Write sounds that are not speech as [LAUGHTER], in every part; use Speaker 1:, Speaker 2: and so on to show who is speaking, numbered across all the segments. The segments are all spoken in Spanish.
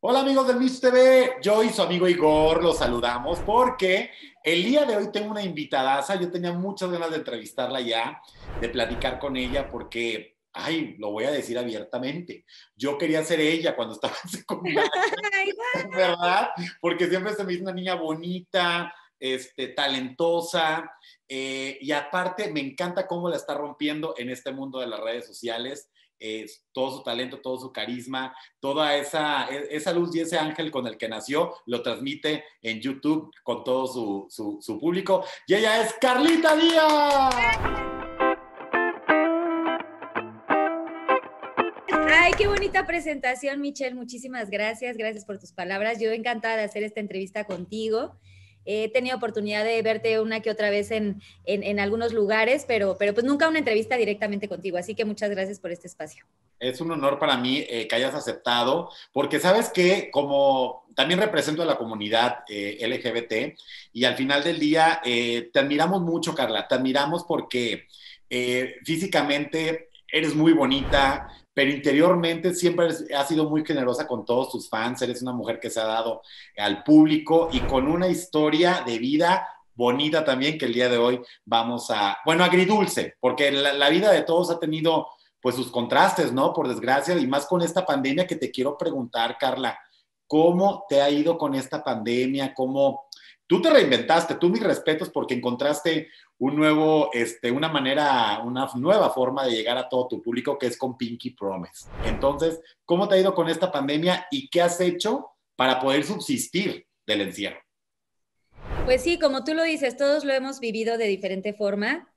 Speaker 1: Hola amigos del Mitch TV, yo y su amigo Igor los saludamos porque el día de hoy tengo una invitadaza, yo tenía muchas ganas de entrevistarla ya, de platicar con ella porque, ay, lo voy a decir abiertamente, yo quería ser ella cuando estaba en secundaria, [LAUGHS] ¿verdad? Porque siempre se me hizo una niña bonita, este, talentosa eh, y aparte me encanta cómo la está rompiendo en este mundo de las redes sociales todo su talento, todo su carisma, toda esa, e-, esa luz y ese ángel con el que nació, lo transmite en YouTube con todo su, su público. Y ella es Carlita Díaz.
Speaker 2: Ay, qué bonita presentación, Michelle. Muchísimas gracias. Gracias por tus palabras. Yo encantada de hacer esta entrevista contigo he tenido oportunidad de verte una que otra vez en, algunos lugares, pero, pero pues nunca una entrevista directamente contigo. Así que muchas gracias por este espacio.
Speaker 1: Es un honor para mí eh, que hayas aceptado, porque sabes que como también represento a la comunidad eh, LGBT y al final del día eh, te admiramos mucho, Carla, te admiramos porque físicamente eres muy bonita, pero interiormente siempre ha sido muy generosa con todos sus fans, eres una mujer que se ha dado al público y con una historia de vida bonita también que el día de hoy vamos a, bueno, agridulce, porque la, vida de todos ha tenido pues sus contrastes, ¿no? Por desgracia, y más con esta pandemia que te quiero preguntar, Carla, ¿cómo te ha ido con esta pandemia? ¿Cómo tú te reinventaste? Tú mis respetos porque encontraste un nuevo, este, una manera, una nueva forma de llegar a todo tu público que es con Pinky Promise. Entonces, ¿cómo te ha ido con esta pandemia y qué has hecho para poder subsistir del encierro?
Speaker 2: Pues sí, como tú lo dices, todos lo hemos vivido de diferente forma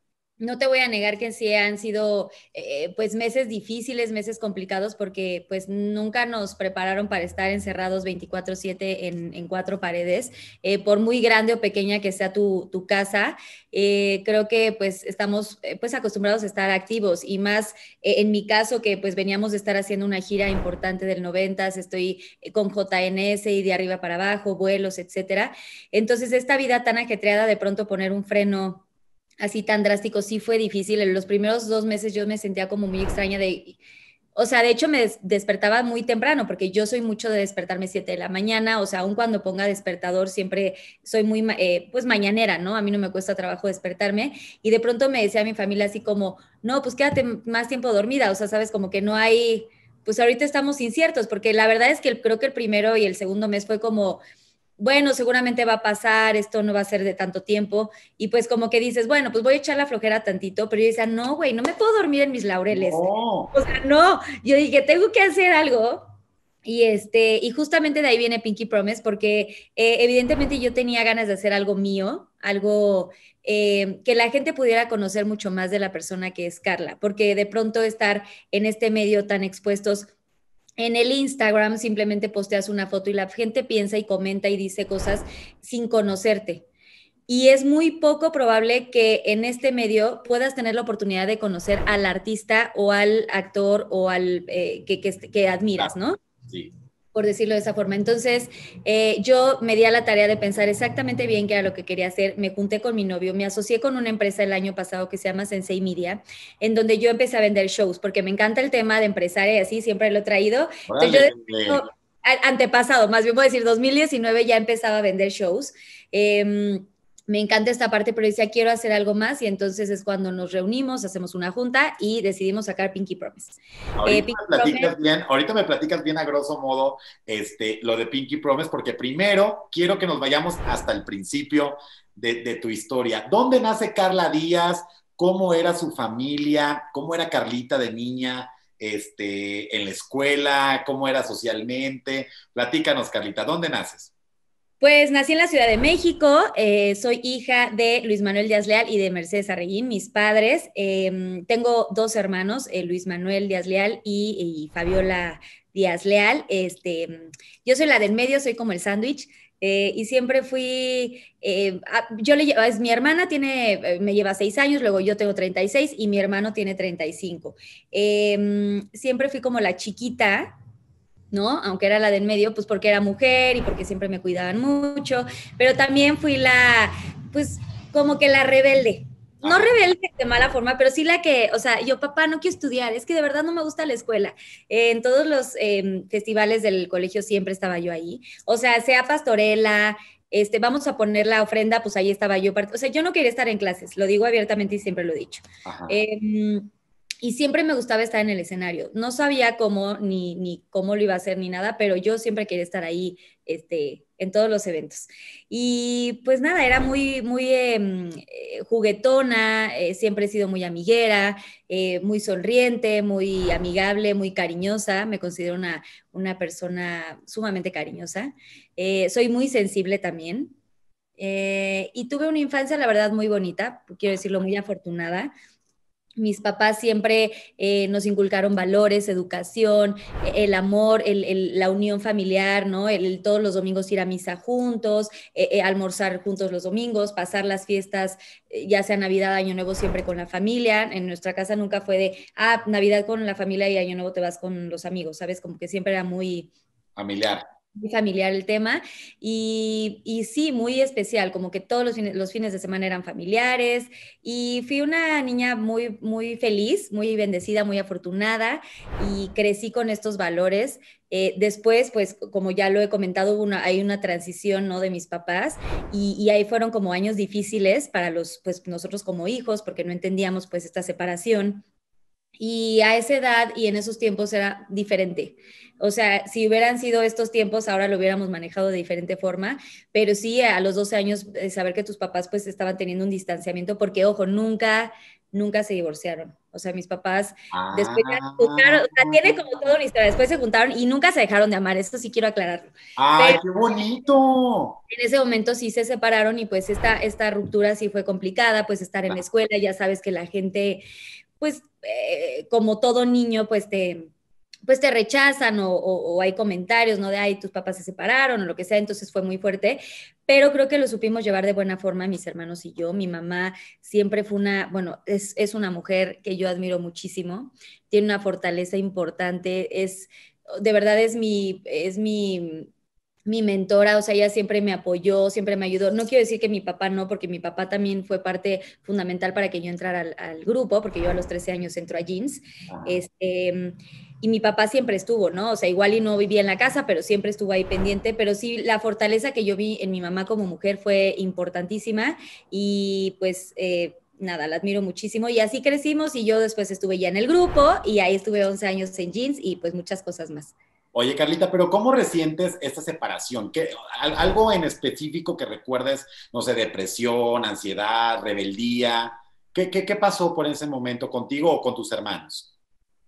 Speaker 2: no te voy a negar que sí han sido eh, pues meses difíciles, meses complicados, porque pues nunca nos prepararon para estar encerrados 24/7 en, cuatro paredes, eh, por muy grande o pequeña que sea tu, casa. Eh, creo que pues estamos pues acostumbrados a estar activos y más en mi caso que pues veníamos de estar haciendo una gira importante del 90, estoy con JNS y de arriba para abajo, vuelos, etcétera. Entonces esta vida tan ajetreada de pronto poner un freno así tan drástico, sí fue difícil. En los primeros dos meses yo me sentía como muy extraña de... O sea, de hecho me despertaba muy temprano porque yo soy mucho de despertarme 7 de la mañana, o sea, aun cuando ponga despertador siempre soy muy, eh, pues mañanera, ¿no? A mí no me cuesta trabajo despertarme y de pronto me decía mi familia así como, no, pues quédate más tiempo dormida, o sea, sabes, como que no hay, pues ahorita estamos inciertos porque la verdad es que creo que el primero y el segundo mes fue como bueno, seguramente va a pasar, esto no va a ser de tanto tiempo, y pues como que dices, bueno, pues voy a echar la flojera tantito, pero yo decía, no, güey, no me puedo dormir en mis laureles. No. O sea, no, yo dije, tengo que hacer algo. Y, este, y justamente de ahí viene Pinky Promise, porque eh, evidentemente yo tenía ganas de hacer algo mío, algo eh, que la gente pudiera conocer mucho más de la persona que es Carla, porque de pronto estar en este medio tan expuestos en el Instagram simplemente posteas una foto y la gente piensa y comenta y dice cosas sin conocerte. Y es muy poco probable que en este medio puedas tener la oportunidad de conocer al artista o al actor o al eh, que, que, que, admiras, ¿no? Sí por decirlo de esa forma. Entonces, eh, yo me di a la tarea de pensar exactamente bien qué era lo que quería hacer. Me junté con mi novio, me asocié con una empresa el año pasado que se llama Sensei Media, en donde yo empecé a vender shows, porque me encanta el tema de empresaria y así, siempre lo he traído. Entonces, yo desde, antepasado, más bien puedo decir, 2019 ya empezaba a vender shows. Em, me encanta esta parte, pero decía, quiero hacer algo más y entonces es cuando nos reunimos, hacemos una junta y decidimos sacar Pinky Promise.
Speaker 1: Ahorita, eh, me, platicas Bien, ahorita me platicas bien a grosso modo este, lo de Pinky Promise, porque primero quiero que nos vayamos hasta el principio de, tu historia. ¿Dónde nace Carla Díaz? ¿Cómo era su familia? ¿Cómo era Carlita de niña? Este, en la escuela, cómo era socialmente. Platícanos, Carlita, ¿dónde naces?
Speaker 2: Pues nací en la Ciudad de México, eh, soy hija de Luis Manuel Díaz Leal y de Mercedes Arreguín, mis padres. Em, tengo dos hermanos, eh, Luis Manuel Díaz Leal y, Fabiola Díaz Leal. Este, yo soy la del medio, soy como el sándwich. Eh, y siempre fui, yo le es mi hermana tiene, me lleva seis años, luego yo tengo 36 y mi hermano tiene 35. Em, siempre fui como la chiquita, ¿no? Aunque era la del medio, pues porque era mujer y porque siempre me cuidaban mucho, pero también fui la, pues como que la rebelde. No rebelde de mala forma, pero sí la que, o sea, yo papá no quiero estudiar, es que de verdad no me gusta la escuela. en todos los em, festivales del colegio siempre estaba yo ahí. O sea, sea pastorela, este, vamos a poner la ofrenda, pues ahí estaba yo. O sea, yo no quería estar en clases, lo digo abiertamente y siempre lo he dicho. Eh, y siempre me gustaba estar en el escenario. No sabía cómo ni, ni cómo lo iba a hacer ni nada, pero yo siempre quería estar ahí este, en todos los eventos. Y pues nada, era muy, muy em, eh, juguetona, eh, siempre he sido muy amiguera, eh, muy sonriente, muy amigable, muy cariñosa. Me considero una, una persona sumamente cariñosa. soy muy sensible también. y tuve una infancia, la verdad, muy bonita, quiero decirlo, muy afortunada mis papás siempre eh, nos inculcaron valores, educación, e-, el amor, el, la unión familiar, ¿no? El, todos los domingos ir a misa juntos, e-, e almorzar juntos los domingos, pasar las fiestas, eh, ya sea Navidad, Año Nuevo, siempre con la familia. En nuestra casa nunca fue de, ah, Navidad con la familia y Año Nuevo te vas con los amigos, ¿sabes? Como que siempre era muy... Familiar muy familiar el tema y, y, sí, muy especial, como que todos los fines, de semana eran familiares y fui una niña muy, muy feliz, muy bendecida, muy afortunada y crecí con estos valores. Eh, después, pues como ya lo he comentado, hay una transición ¿no? de mis papás y, y, ahí fueron como años difíciles para los, pues nosotros como hijos, porque no entendíamos pues esta separación y a esa edad y en esos tiempos era diferente. O sea, si hubieran sido estos tiempos, ahora lo hubiéramos manejado de diferente forma, pero sí a los 12 años eh, saber que tus papás pues estaban teniendo un distanciamiento, porque ojo, nunca, nunca se divorciaron. O sea, mis papás después se juntaron, como después se juntaron y nunca se dejaron de amar, esto sí quiero aclararlo.
Speaker 1: ¡Ay, qué bonito!
Speaker 2: En ese momento sí se separaron y pues esta, esta ruptura sí fue complicada, pues estar en la escuela, ya sabes que la gente pues eh, como todo niño, pues te, pues te rechazan o, hay comentarios, ¿no? De, ay, tus papás se separaron o lo que sea, entonces fue muy fuerte, pero creo que lo supimos llevar de buena forma mis hermanos y yo. Mi mamá siempre fue una, bueno, es, es una mujer que yo admiro muchísimo, tiene una fortaleza importante, es, de verdad es mi, es mi mi mentora, o sea, ella siempre me apoyó, siempre me ayudó. No quiero decir que mi papá no, porque mi papá también fue parte fundamental para que yo entrara al, grupo, porque yo a los 13 años entro a Jeans. Este, y mi papá siempre estuvo, ¿no? O sea, igual y no vivía en la casa, pero siempre estuvo ahí pendiente. Pero sí, la fortaleza que yo vi en mi mamá como mujer fue importantísima y pues... Eh, nada, la admiro muchísimo y así crecimos y yo después estuve ya en el grupo y ahí estuve 11 años en jeans y pues muchas cosas más.
Speaker 1: Oye, Carlita, pero ¿cómo resientes esta separación? ¿Qué, ¿Algo en específico que recuerdes, no sé, depresión, ansiedad, rebeldía? qué, qué pasó por ese momento contigo o con tus hermanos?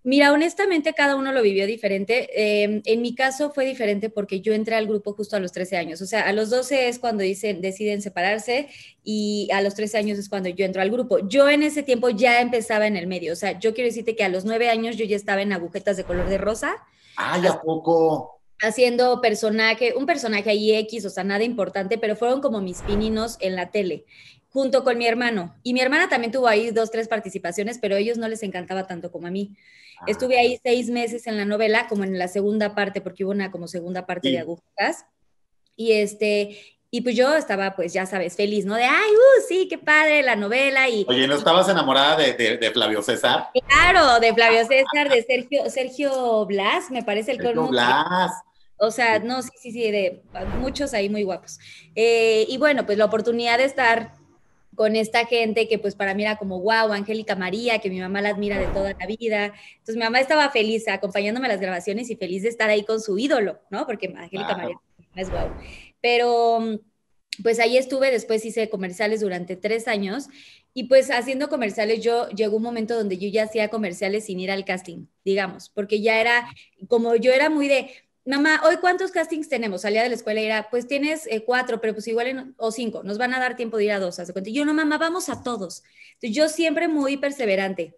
Speaker 2: Mira, honestamente cada uno lo vivió diferente. Em, en mi caso fue diferente porque yo entré al grupo justo a los 13 años. O sea, a los 12 es cuando dicen, deciden separarse y a los 13 años es cuando yo entro al grupo. Yo en ese tiempo ya empezaba en el medio. O sea, yo quiero decirte que a los 9 años yo ya estaba en agujetas de color de rosa.
Speaker 1: ¡Ay, a poco!
Speaker 2: haciendo personaje, un personaje ahí X, o sea, nada importante, pero fueron como mis pininos en la tele, junto con mi hermano. Y mi hermana también tuvo ahí dos, tres participaciones, pero a ellos no les encantaba tanto como a mí. Estuve ahí seis meses en la novela, como en la segunda parte, porque hubo una como segunda parte de agujas. Y este, y pues yo estaba, pues ya sabes, feliz, ¿no? De, ay, uh, sí, qué padre la novela. Y, Oye, ¿no estabas enamorada
Speaker 1: de, de, Flavio César?
Speaker 2: Claro, de Flavio César, de Sergio, Sergio Blas, me parece el Sergio Blas. O sea, no, sí, sí, sí, de muchos ahí muy guapos. Eh, y bueno, pues la oportunidad de estar con esta gente que pues para mí era como, wow, Angélica María, que mi mamá la admira de toda la vida. Entonces mi mamá estaba feliz acompañándome a las grabaciones y feliz de estar ahí con su ídolo, ¿no? Porque Angélica María es wow. Pero pues ahí estuve, después hice comerciales durante tres años y pues haciendo comerciales yo llegó un momento donde yo ya hacía comerciales sin ir al casting, digamos, porque ya era, como yo era muy de, mamá, hoy cuántos castings tenemos, salía de la escuela y era, pues tienes eh, cuatro, pero pues igual, o cinco, nos van a dar tiempo de ir a dos, cuenta. Yo no, mamá, vamos a todos. yo siempre muy perseverante.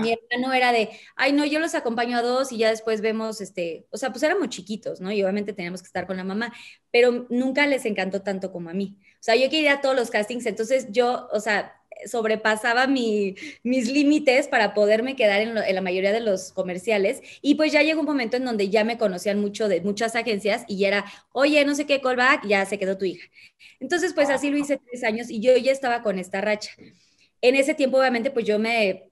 Speaker 2: Mi hermano era de, ay, no, yo los acompaño a dos y ya después vemos, este, o sea, pues éramos chiquitos, ¿no? Y obviamente teníamos que estar con la mamá, pero nunca les encantó tanto como a mí. O sea, yo quería todos los castings, entonces yo, o sea, sobrepasaba mis límites para poderme quedar en, la mayoría de los comerciales. Y pues ya llegó un momento en donde ya me conocían mucho de muchas agencias y era, oye, no sé qué callback, ya se quedó tu hija. Entonces, pues así lo hice tres años y yo ya estaba con esta racha. En ese tiempo, obviamente, pues yo me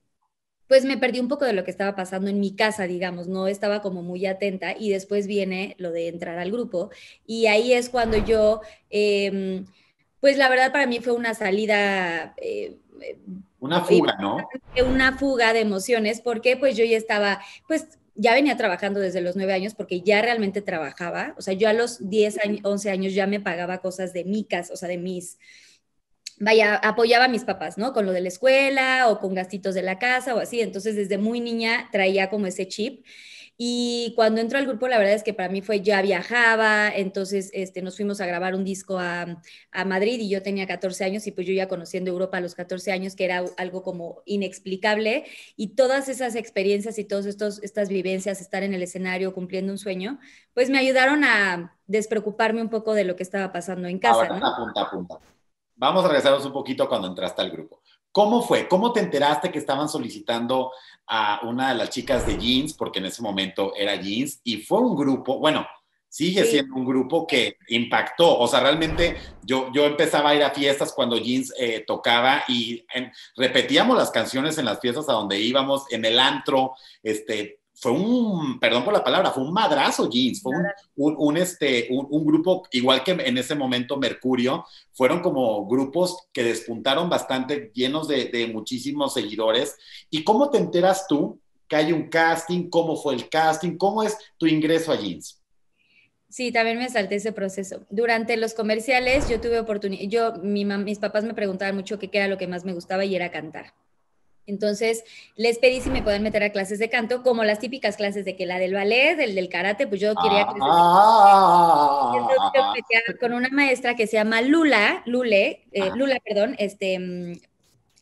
Speaker 2: pues me perdí un poco de lo que estaba pasando en mi casa, digamos, no estaba como muy atenta y después viene lo de entrar al grupo y ahí es cuando yo em, pues la verdad para mí fue una salida... Eh, eh,
Speaker 1: una fuga, ¿no?
Speaker 2: Una fuga de emociones, porque pues yo ya estaba, pues ya venía trabajando desde los nueve años porque ya realmente trabajaba, o sea, yo a los 10, once 11 años ya me pagaba cosas de mi casa, o sea, de mis, vaya, apoyaba a mis papás, ¿no? Con lo de la escuela o con gastitos de la casa o así, entonces desde muy niña traía como ese chip y cuando entró al grupo, la verdad es que para mí fue ya viajaba, entonces este, nos fuimos a grabar un disco a, Madrid y yo tenía 14 años y pues yo ya conociendo Europa a los 14 años, que era algo como inexplicable. Y todas esas experiencias y todas estas vivencias, estar en el escenario cumpliendo un sueño, pues me ayudaron a despreocuparme un poco de lo que estaba pasando en casa.
Speaker 1: Vamos a regresarnos un poquito cuando entraste al grupo. ¿Cómo fue? ¿Cómo te enteraste que estaban solicitando a una de las chicas de Jeans, porque en ese momento era Jeans, y fue un grupo, bueno, sigue siendo un grupo que impactó, o sea, realmente yo, yo empezaba a ir a fiestas cuando Jeans eh, tocaba y repetíamos las canciones en las fiestas a donde íbamos, en el antro, este, fue un, perdón por la palabra, fue un madrazo jeans, fue un, este, un, grupo, igual que en ese momento Mercurio, fueron como grupos que despuntaron bastante, llenos de, muchísimos seguidores. ¿Y cómo te enteras tú que hay un casting? ¿Cómo fue el casting? ¿Cómo es tu ingreso a jeans?
Speaker 2: Sí, también me salté ese proceso. Durante los comerciales yo tuve oportunidad, yo, mis papás me preguntaban mucho qué era lo que más me gustaba y era cantar. Entonces, les pedí si me pueden meter a clases de canto, como las típicas clases de que la del ballet, del, del karate, pues yo quería clases
Speaker 1: ah.
Speaker 2: con una maestra que se llama Lula, Lule, eh, ah. Lula, perdón, este, mm,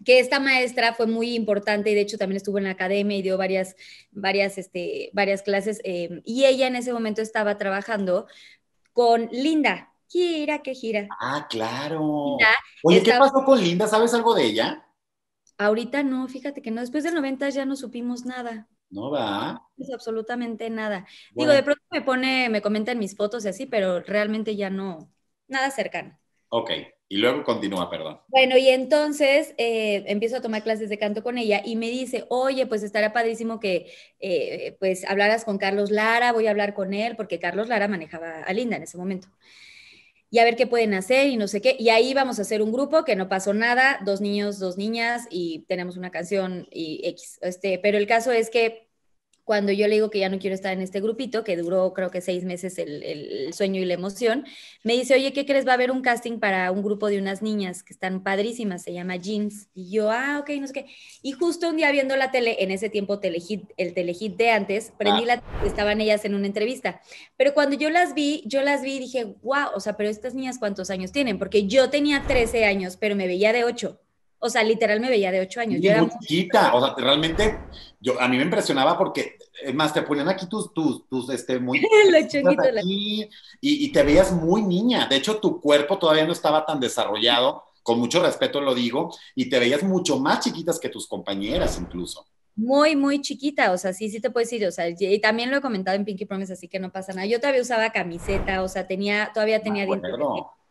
Speaker 2: que esta maestra fue muy importante y de hecho también estuvo en la academia y dio varias, varias, este, varias clases. Eh, y ella en ese momento estaba trabajando con Linda. Gira que gira. Ah, claro.
Speaker 1: Oye, ¿qué pasó con Linda? ¿Sabes algo de ella?
Speaker 2: Ahorita no, fíjate que no, después del 90 ya no supimos nada.
Speaker 1: No va.
Speaker 2: absolutamente nada. Digo, de pronto me pone, me comentan mis fotos y así, pero realmente ya no, nada cercano.
Speaker 1: Ok, y luego continúa, perdón.
Speaker 2: Bueno, y entonces eh, empiezo a tomar clases de canto con ella y me dice, oye, pues estará padrísimo que eh, pues hablaras con Carlos Lara, voy a hablar con él, porque Carlos Lara manejaba a Linda en ese momento y a ver qué pueden hacer y no sé qué. Y ahí vamos a hacer un grupo que no pasó nada, dos niños, dos niñas y tenemos una canción y X. Este, pero el caso es que cuando yo le digo que ya no quiero estar en este grupito, que duró creo que seis meses el, sueño y la emoción, me dice, oye, ¿qué crees? Va a haber un casting para un grupo de unas niñas que están padrísimas, se llama Jeans. Y yo, ah, ok, no sé qué. Y justo un día viendo la tele, en ese tiempo telehit, el telehit de antes, prendí ah. la, estaban ellas en una entrevista. Pero cuando yo las vi, yo las vi y dije, wow, o sea, pero estas niñas cuántos años tienen, porque yo tenía 13 años, pero me veía de 8. O sea, literal me veía de ocho años. muy
Speaker 1: chiquita, o sea, realmente yo, a mí me impresionaba porque, es más, te ponían aquí tus, tus, tus, este, muy...
Speaker 2: [LAUGHS]
Speaker 1: y, te veías muy niña. De hecho, tu cuerpo todavía no estaba tan desarrollado, con mucho respeto lo digo, y te veías mucho más chiquitas que tus compañeras incluso. Muy,
Speaker 2: muy chiquita, o sea, sí, sí te puedes ir, o sea, y también lo he comentado en Pinky Promise, así que no pasa nada. Yo todavía usaba camiseta, o sea, tenía, todavía tenía... dientes.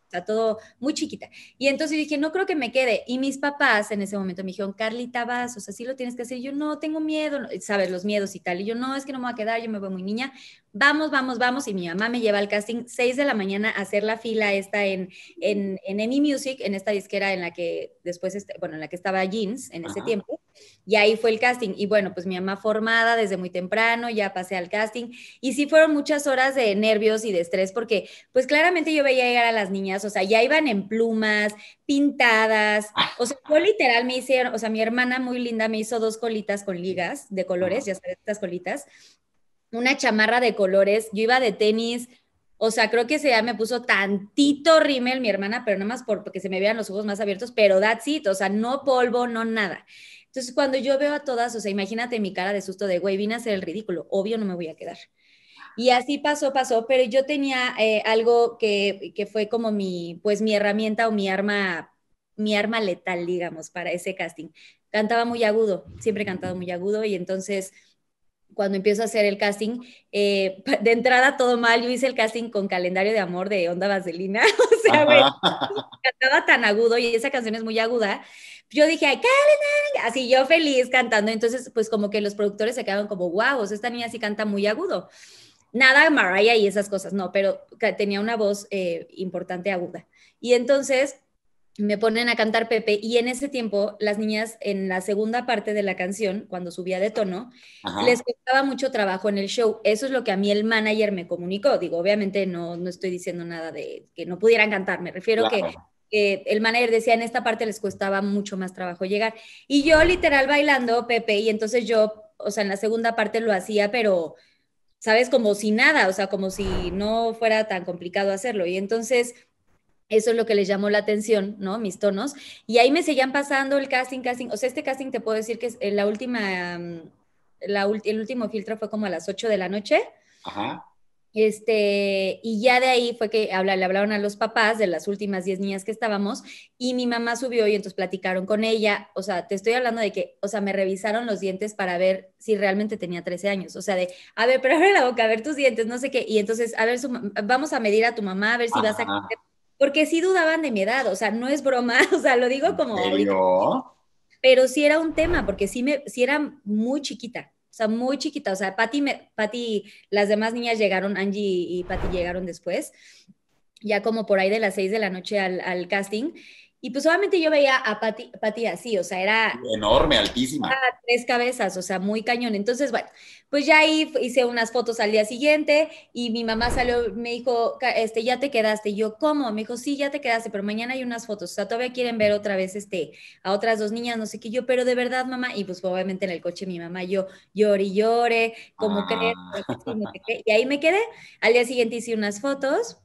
Speaker 2: Está todo muy chiquita. Y entonces dije, no creo que me quede. Y mis papás en ese momento me dijeron, Carlita, vas, o sea, sí lo tienes que hacer. yo, no, tengo miedo, sabes, los miedos y tal. Y yo, no, es que no me voy a quedar, yo me voy muy niña. Vamos, vamos, vamos. Y mi mamá me lleva al casting 6 de la mañana a hacer la fila esta en, en, Music, en esta disquera en la que después, este, bueno, en la que estaba Jeans en ese tiempo. Y ahí fue el casting. Y bueno, pues mi mamá formada desde muy temprano, ya pasé al casting. Y sí fueron muchas horas de nervios y de estrés porque pues claramente yo veía llegar a las niñas, o sea, ya iban en plumas, pintadas. O sea, yo literal me hicieron, o sea, mi hermana muy linda me hizo dos colitas con ligas de colores, ya sabes, estas colitas. Una chamarra de colores. Yo iba de tenis, o sea, creo que se ya me puso tantito rímel mi hermana, pero nada más por, porque se me vean los ojos más abiertos, pero that's it, o sea, no polvo, no nada. Entonces, cuando yo veo a todas, o sea, imagínate mi cara de susto de, güey, vine a hacer el ridículo, obvio no me voy a quedar. Y así pasó, pasó, pero yo tenía eh, algo que, que, fue como mi, pues mi herramienta o mi arma, mi arma letal, digamos, para ese casting. Cantaba muy agudo, siempre he cantado muy agudo y entonces cuando empiezo a hacer el casting, eh, [LAUGHS] de entrada todo mal, yo hice el casting con calendario de amor de Onda Vaselina, [LAUGHS] o sea, güey, cantaba tan agudo y esa canción es muy aguda yo dije, ¡Ay, así yo feliz cantando. Entonces, pues como que los productores se quedaron como, wow, esta niña sí canta muy agudo. Nada Mariah y esas cosas, no, pero tenía una voz eh, importante, aguda. Y entonces me ponen a cantar Pepe y en ese tiempo las niñas en la segunda parte de la canción, cuando subía de tono, les costaba mucho trabajo en el show. Eso es lo que a mí el manager me comunicó. Digo, obviamente no, no estoy diciendo nada de que no pudieran cantar, me refiero que el manager decía, en esta parte les costaba mucho más trabajo llegar. Y yo literal bailando, Pepe, y entonces yo, o sea, en la segunda parte lo hacía, pero, ¿sabes? Como si nada, o sea, como si no fuera tan complicado hacerlo. Y entonces... Eso es lo que les llamó la atención, ¿no? Mis tonos. Y ahí me seguían pasando el casting, casting. O sea, este casting te puedo decir que es eh, la última, mm, la, el último filtro fue como a las 8 de la noche. Ajá este, y ya de ahí fue que habla, le hablaron a los papás de las últimas 10 niñas que estábamos y mi mamá subió y entonces platicaron con ella. O sea, te estoy hablando de que, o sea, me revisaron los dientes para ver si realmente tenía 13 años. O sea, de, a ver, pero abre la boca, a ver tus dientes, no sé qué. Y entonces, a ver, vamos a medir a tu mamá, a ver si vas a... Porque sí dudaban de mi edad, o sea, no es broma, [LAUGHS] o sea, lo digo como... pero sí era un tema, porque sí, me, sí era muy chiquita sea, muy chiquita. O sea, Patty, Patty, las demás niñas llegaron, Angie y Patty llegaron después, ya como por ahí de las seis de la noche al, al casting. Y pues obviamente yo veía a Pati, así, o sea, era... Enorme, altísima. tres cabezas, o sea, muy cañón. Entonces, bueno, pues ya ahí hice unas fotos al día siguiente y mi mamá salió, me dijo, este, ya te quedaste. yo, ¿cómo? Me dijo, sí, ya te quedaste, pero mañana hay unas fotos. O sea, todavía quieren ver otra vez, este, a otras dos niñas, no sé qué. Yo, pero de verdad, mamá. Y pues obviamente en el coche mi mamá, yo llore y llore, como crees. Ah. Y ahí me quedé. Al día siguiente hice unas fotos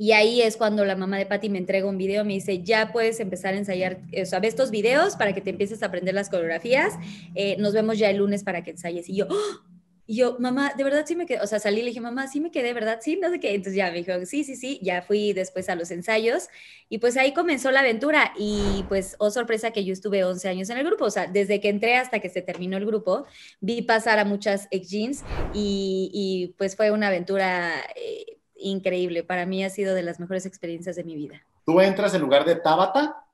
Speaker 2: y ahí es cuando la mamá de Patty me entrega un video, me dice, ya puedes empezar a ensayar, eh, o sea, estos videos para que te empieces a aprender las coreografías, eh, nos vemos ya el lunes para que ensayes. Y yo, ah", y yo, mamá, de verdad sí me quedé, o sea, salí y le dije, mamá, sí me quedé, ¿verdad? Sí, no sé qué. Entonces ya me dijo, sí, sí, sí, ya fui después a los ensayos y pues ahí comenzó la aventura y pues, oh sorpresa que yo estuve 11 años en el grupo, o sea, desde que entré hasta que se terminó el grupo, vi pasar a muchas ex-jeans y, pues fue una aventura... Eh, increíble. Para mí ha sido de las mejores experiencias de mi vida.
Speaker 1: ¿Tú entras en lugar de Tabata?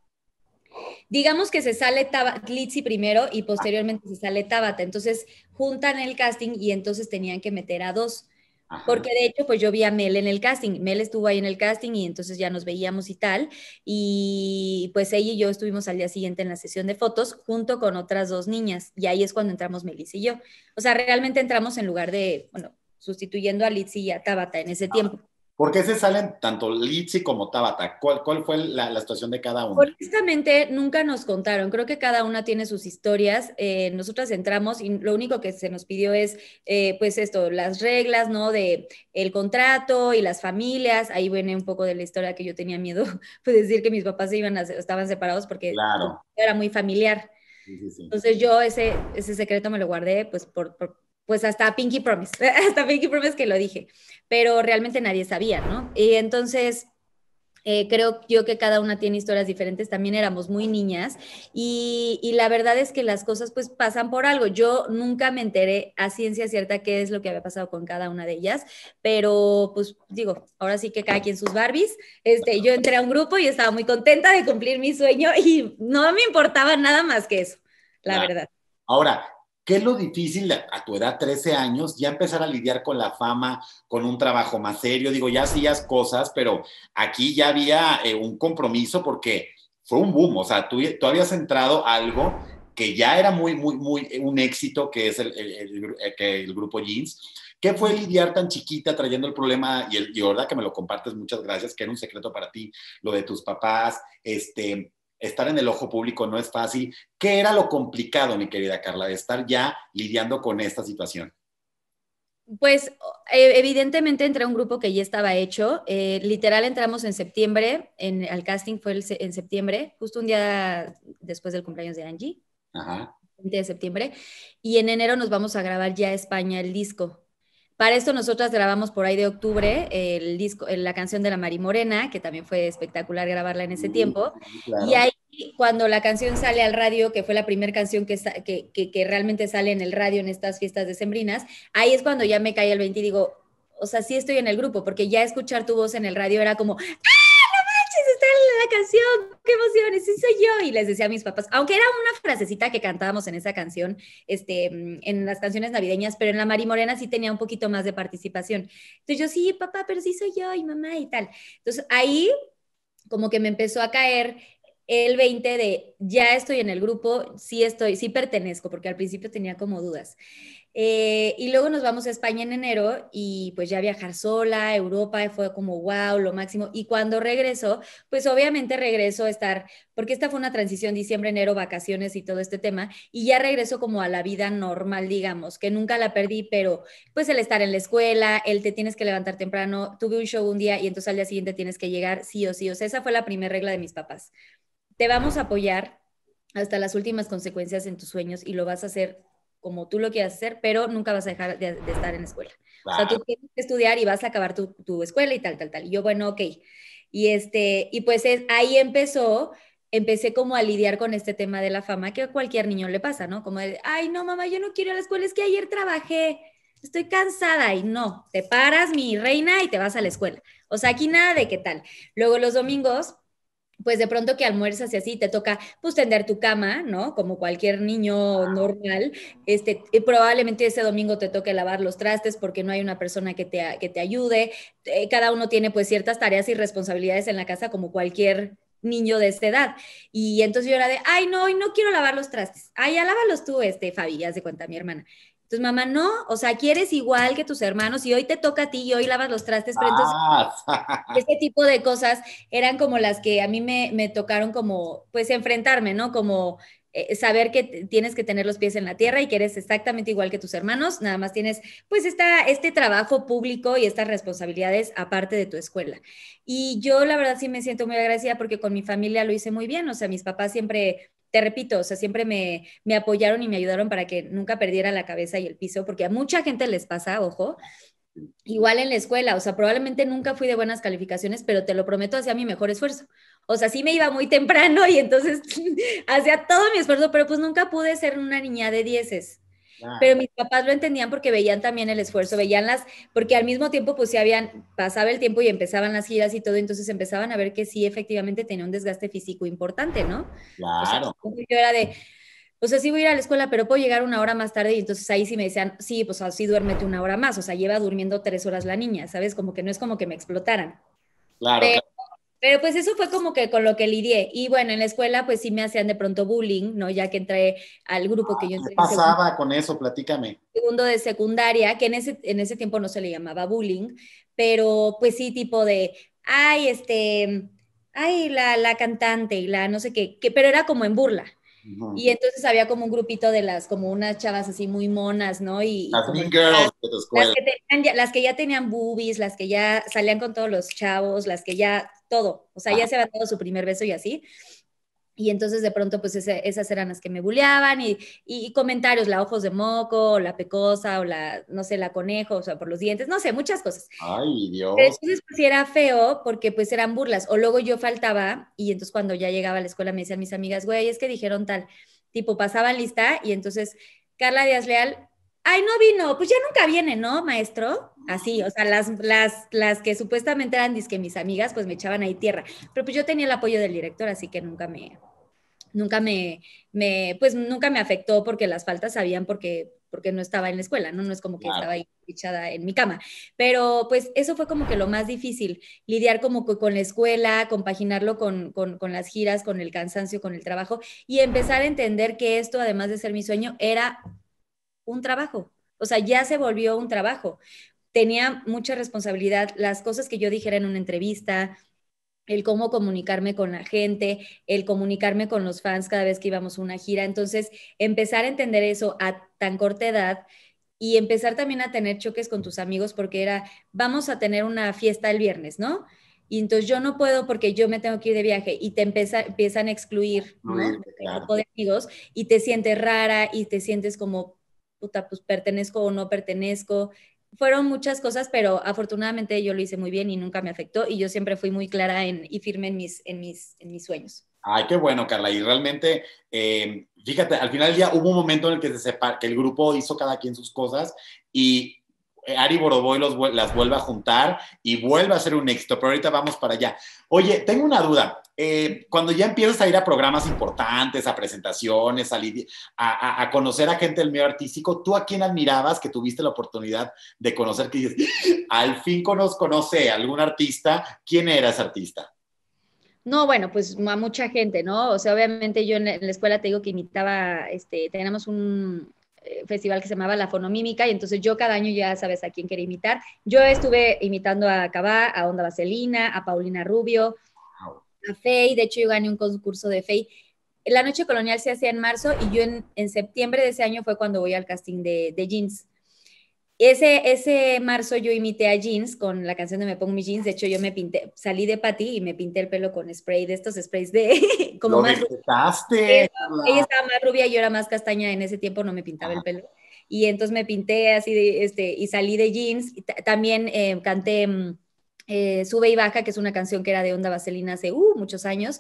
Speaker 2: Digamos que se sale Tabata, Litsi primero y posteriormente se sale Tabata. Entonces juntan el casting y entonces tenían que meter a dos. Porque de hecho, pues yo vi a Mel en el casting. Mel estuvo ahí en el casting y entonces ya nos veíamos y tal. Y pues ella y yo estuvimos al día siguiente en la sesión de fotos junto con otras dos niñas. Y ahí es cuando entramos Melissa y yo. O sea, realmente entramos en lugar de, bueno, sustituyendo a Litsi y a Tabata en ese ah, tiempo.
Speaker 1: ¿Por qué se salen tanto Litsi como Tabata? ¿Cuál, cuál fue la, situación de cada uno?
Speaker 2: Honestamente, nunca nos contaron. Creo que cada una tiene sus historias. Eh, nosotras entramos y lo único que se nos pidió es, eh, pues esto, las reglas, ¿no? De el contrato y las familias. Ahí viene un poco de la historia que yo tenía miedo, [LAUGHS] pues decir que mis papás se iban a, estaban separados porque era muy familiar. Entonces yo ese, ese secreto me lo guardé, pues por pues hasta Pinky Promise, [LAUGHS] hasta Pinky Promise que lo dije, pero realmente nadie sabía, ¿no? Y entonces... Eh, creo yo que cada una tiene historias diferentes, también éramos muy niñas y, la verdad es que las cosas pues pasan por algo. Yo nunca me enteré a ciencia cierta qué es lo que había pasado con cada una de ellas, pero pues digo, ahora sí que cada quien sus Barbies. Este, yo entré a un grupo y estaba muy contenta de cumplir mi sueño y no me importaba nada más que eso, la verdad.
Speaker 1: Ahora, ¿Qué es lo difícil a tu edad, 13 años, ya empezar a lidiar con la fama, con un trabajo más serio? Digo, ya hacías cosas, pero aquí ya había eh, un compromiso porque fue un boom, o sea, tú, habías entrado algo que ya era muy, muy, muy eh, un éxito, que es el, eh, el grupo Jeans. ¿Qué fue lidiar tan chiquita trayendo el problema? Y, el, y verdad que me lo compartes, muchas gracias, que era un secreto para ti, lo de tus papás, este, estar en el ojo público no es fácil. ¿Qué era lo complicado, mi querida Carla, de estar ya lidiando con esta situación?
Speaker 2: Pues eh, evidentemente entré a un grupo que ya estaba hecho. Eh, literal entramos en septiembre, en, al casting fue en septiembre, justo un día después del cumpleaños de Angie, Ajá. 20 de septiembre, y en enero nos vamos a grabar ya España el disco. Para esto nosotras grabamos por ahí de octubre el disco, la canción de la Mari Morena, que también fue espectacular grabarla en ese tiempo. Y ahí cuando la canción sale al radio, que fue la primera canción que, que, realmente sale en el radio en estas fiestas decembrinas, ahí es cuando ya me cae el 20 y digo, o sea, sí estoy en el grupo, porque ya escuchar tu voz en el radio era como, está la canción, qué emociones, sí soy yo. Y les decía a mis papás, aunque era una frasecita que cantábamos en esa canción, este, mm, en las canciones navideñas, pero en la Mari Morena sí tenía un poquito más de participación. Entonces yo, sí, papá, pero sí soy yo y mamá y tal. Entonces ahí como que me empezó a caer el 20 de ya estoy en el grupo, sí estoy, sí pertenezco, porque al principio tenía como dudas. Eh, y luego nos vamos a España en enero y pues ya viajar sola, Europa fue como wow, lo máximo. Y cuando regreso, pues obviamente regreso a estar, porque esta fue una transición diciembre, enero, vacaciones y todo este tema, y ya regreso como a la vida normal, digamos, que nunca la perdí, pero pues el estar en la escuela, el te tienes que levantar temprano, tuve un show un día y entonces al día siguiente tienes que llegar sí o sí. O sea, esa fue la primera regla de mis papás. Te vamos a apoyar hasta las últimas consecuencias en tus sueños y lo vas a hacer como tú lo quieras hacer, pero nunca vas a dejar de, estar en escuela. O sea, tú tienes que estudiar y vas a acabar tu, escuela y tal, tal, tal. Y yo, bueno, ok. Y, este, y pues ahí empezó, empecé como a lidiar con este tema de la fama que a cualquier niño le pasa, ¿no? Como de, ay, no, mamá, yo no quiero ir a la escuela, es que ayer trabajé, estoy cansada y no, te paras, mi reina, y te vas a la escuela. O sea, aquí nada de qué tal. Luego los domingos pues de pronto que almuerzas y así te toca pues tender tu cama, ¿no? Como cualquier niño normal, este, probablemente ese domingo te toque lavar los trastes porque no hay una persona que te, que te ayude, eh, cada uno tiene pues ciertas tareas y responsabilidades en la casa como cualquier niño de esta edad. Y entonces yo era de, ay, no, hoy no quiero lavar los trastes. Ay, ya lávalos tú, este, Fabi, ya se cuenta mi hermana. Entonces, mamá, no, o sea, quieres igual que tus hermanos y hoy te toca a ti y hoy lavas los trastes. Pero entonces, ah. [LAUGHS] este tipo de cosas eran como las que a mí me, me tocaron como, pues, enfrentarme, ¿no? Como eh, saber que tienes que tener los pies en la tierra y que eres exactamente igual que tus hermanos, nada más tienes, pues, esta, este trabajo público y estas responsabilidades aparte de tu escuela. Y yo, la verdad, sí me siento muy agradecida porque con mi familia lo hice muy bien, o sea, mis papás siempre te repito, o sea, siempre me, me, apoyaron y me ayudaron para que nunca perdiera la cabeza y el piso, porque a mucha gente les pasa, ojo. Igual en la escuela, o sea, probablemente nunca fui de buenas calificaciones, pero te lo prometo, hacía mi mejor esfuerzo. O sea, sí me iba muy temprano y entonces [LAUGHS] hacía todo mi esfuerzo, pero pues nunca pude ser una niña de dieces. Pero mis papás lo entendían porque veían también el esfuerzo, veían las, porque al mismo tiempo pues sí habían, pasaba el tiempo y empezaban las giras y todo, entonces empezaban a ver que sí efectivamente tenía un desgaste físico importante, ¿no? Claro. era de, o sea, sí voy a ir a la escuela, pero puedo llegar una hora más tarde y entonces ahí sí me decían, sí, pues así duérmete una hora más, o sea, lleva durmiendo tres horas la niña, ¿sabes? Como que no es como que me explotaran. Claro. Pero pues eso fue como que con lo que lidié. Y bueno, en la escuela pues sí me hacían de pronto bullying, ¿no? Ya que entré al grupo que ah, yo entré. ¿Qué pasaba
Speaker 1: con eso? Platícame.
Speaker 2: Segundo de secundaria, que en ese, en ese tiempo no se le llamaba bullying, pero pues sí tipo de, ay, este, ay, la, la cantante y la no sé qué, pero era como en burla. Y entonces había como un grupito de las, como unas chavas así muy monas, ¿no? Y, las que, ya, tenían boobies, las que ya salían con todos los chavos, las que ya todo, o sea, ya se va todo su primer beso y así. Y entonces de pronto, pues esas eran las que me buleaban y, comentarios, la ojos de moco, o la pecosa, o la, no sé, la conejo, o sea, por los dientes, no sé, muchas cosas.
Speaker 1: Ay, Dios. Pero
Speaker 2: entonces pues era feo porque pues eran burlas. O luego yo faltaba y entonces cuando ya llegaba a la escuela me decían mis amigas, güey, es que dijeron tal, tipo, pasaban lista y entonces Carla Díaz Leal, ay, no vino, pues ya nunca viene, ¿no, maestro? Así, o sea, las, las, las que supuestamente eran disque mis amigas, pues me echaban ahí tierra. Pero pues yo tenía el apoyo del director, así que nunca me, nunca me, me, pues nunca me afectó porque las faltas sabían porque porque no estaba en la escuela, ¿no? No es como que estaba ahí echada en mi cama. Pero pues eso fue como que lo más difícil, lidiar como con la escuela, compaginarlo con, con, con, las giras, con el cansancio, con el trabajo y empezar a entender que esto, además de ser mi sueño, era un trabajo. O sea, ya se volvió un trabajo. Tenía mucha responsabilidad, las cosas que yo dijera en una entrevista, el cómo comunicarme con la gente, el comunicarme con los fans cada vez que íbamos a una gira. Entonces, empezar a entender eso a tan corta edad y empezar también a tener choques con tus amigos porque era, vamos a tener una fiesta el viernes, ¿no? Y entonces yo no puedo porque yo me tengo que ir de viaje y te empiezan a excluir, grupo este de amigos y te sientes rara y te sientes como, puta, pues pertenezco o no pertenezco fueron muchas cosas, pero afortunadamente yo lo hice muy bien y nunca me afectó y yo siempre fui muy clara en, y firme en mis, en, mis, en mis sueños.
Speaker 1: Ay, qué bueno, Carla. Y realmente, eh, fíjate, al final del día hubo un momento en el que, que el grupo hizo cada quien sus cosas y eh, Ari Boroboy los, las vuelva a juntar y vuelva a ser un éxito, pero ahorita vamos para allá. Oye, tengo una duda. Eh, cuando ya empiezas a ir a programas importantes, a presentaciones, a, a, conocer a gente del medio artístico, ¿tú a quién admirabas que tuviste la oportunidad de conocer? Que dices, ah, al fin conozco, ¿Conoce algún artista. ¿Quién era ese artista?
Speaker 2: No, bueno, pues a mucha gente, ¿no? O sea, obviamente yo en la escuela te digo que imitaba, este, teníamos un, eh, festival que se llamaba La Fonomímica y entonces yo cada año ya sabes a quién quería imitar. Yo estuve imitando a Cabá, a Onda Vaselina, a Paulina Rubio, a Fey, de hecho yo gané un concurso de Fey. La Noche Colonial se hacía en marzo y yo en, en septiembre de ese año fue cuando voy al casting de, de Jeans. Ese, ese marzo yo imité a Jeans con la canción de Me Pongo Mis Jeans. De hecho, yo me pinté, salí de Patty y me pinté el pelo con spray de estos sprays de. [LAUGHS] como más.
Speaker 1: Ella, estaba
Speaker 2: más rubia y yo era más castaña. En ese tiempo no me pintaba el pelo. Y entonces me pinté así de, este, y salí de Jeans. También eh, canté. Mm, eh, Sube y Baja, que es una canción que era de Onda Vaselina hace uh, muchos años.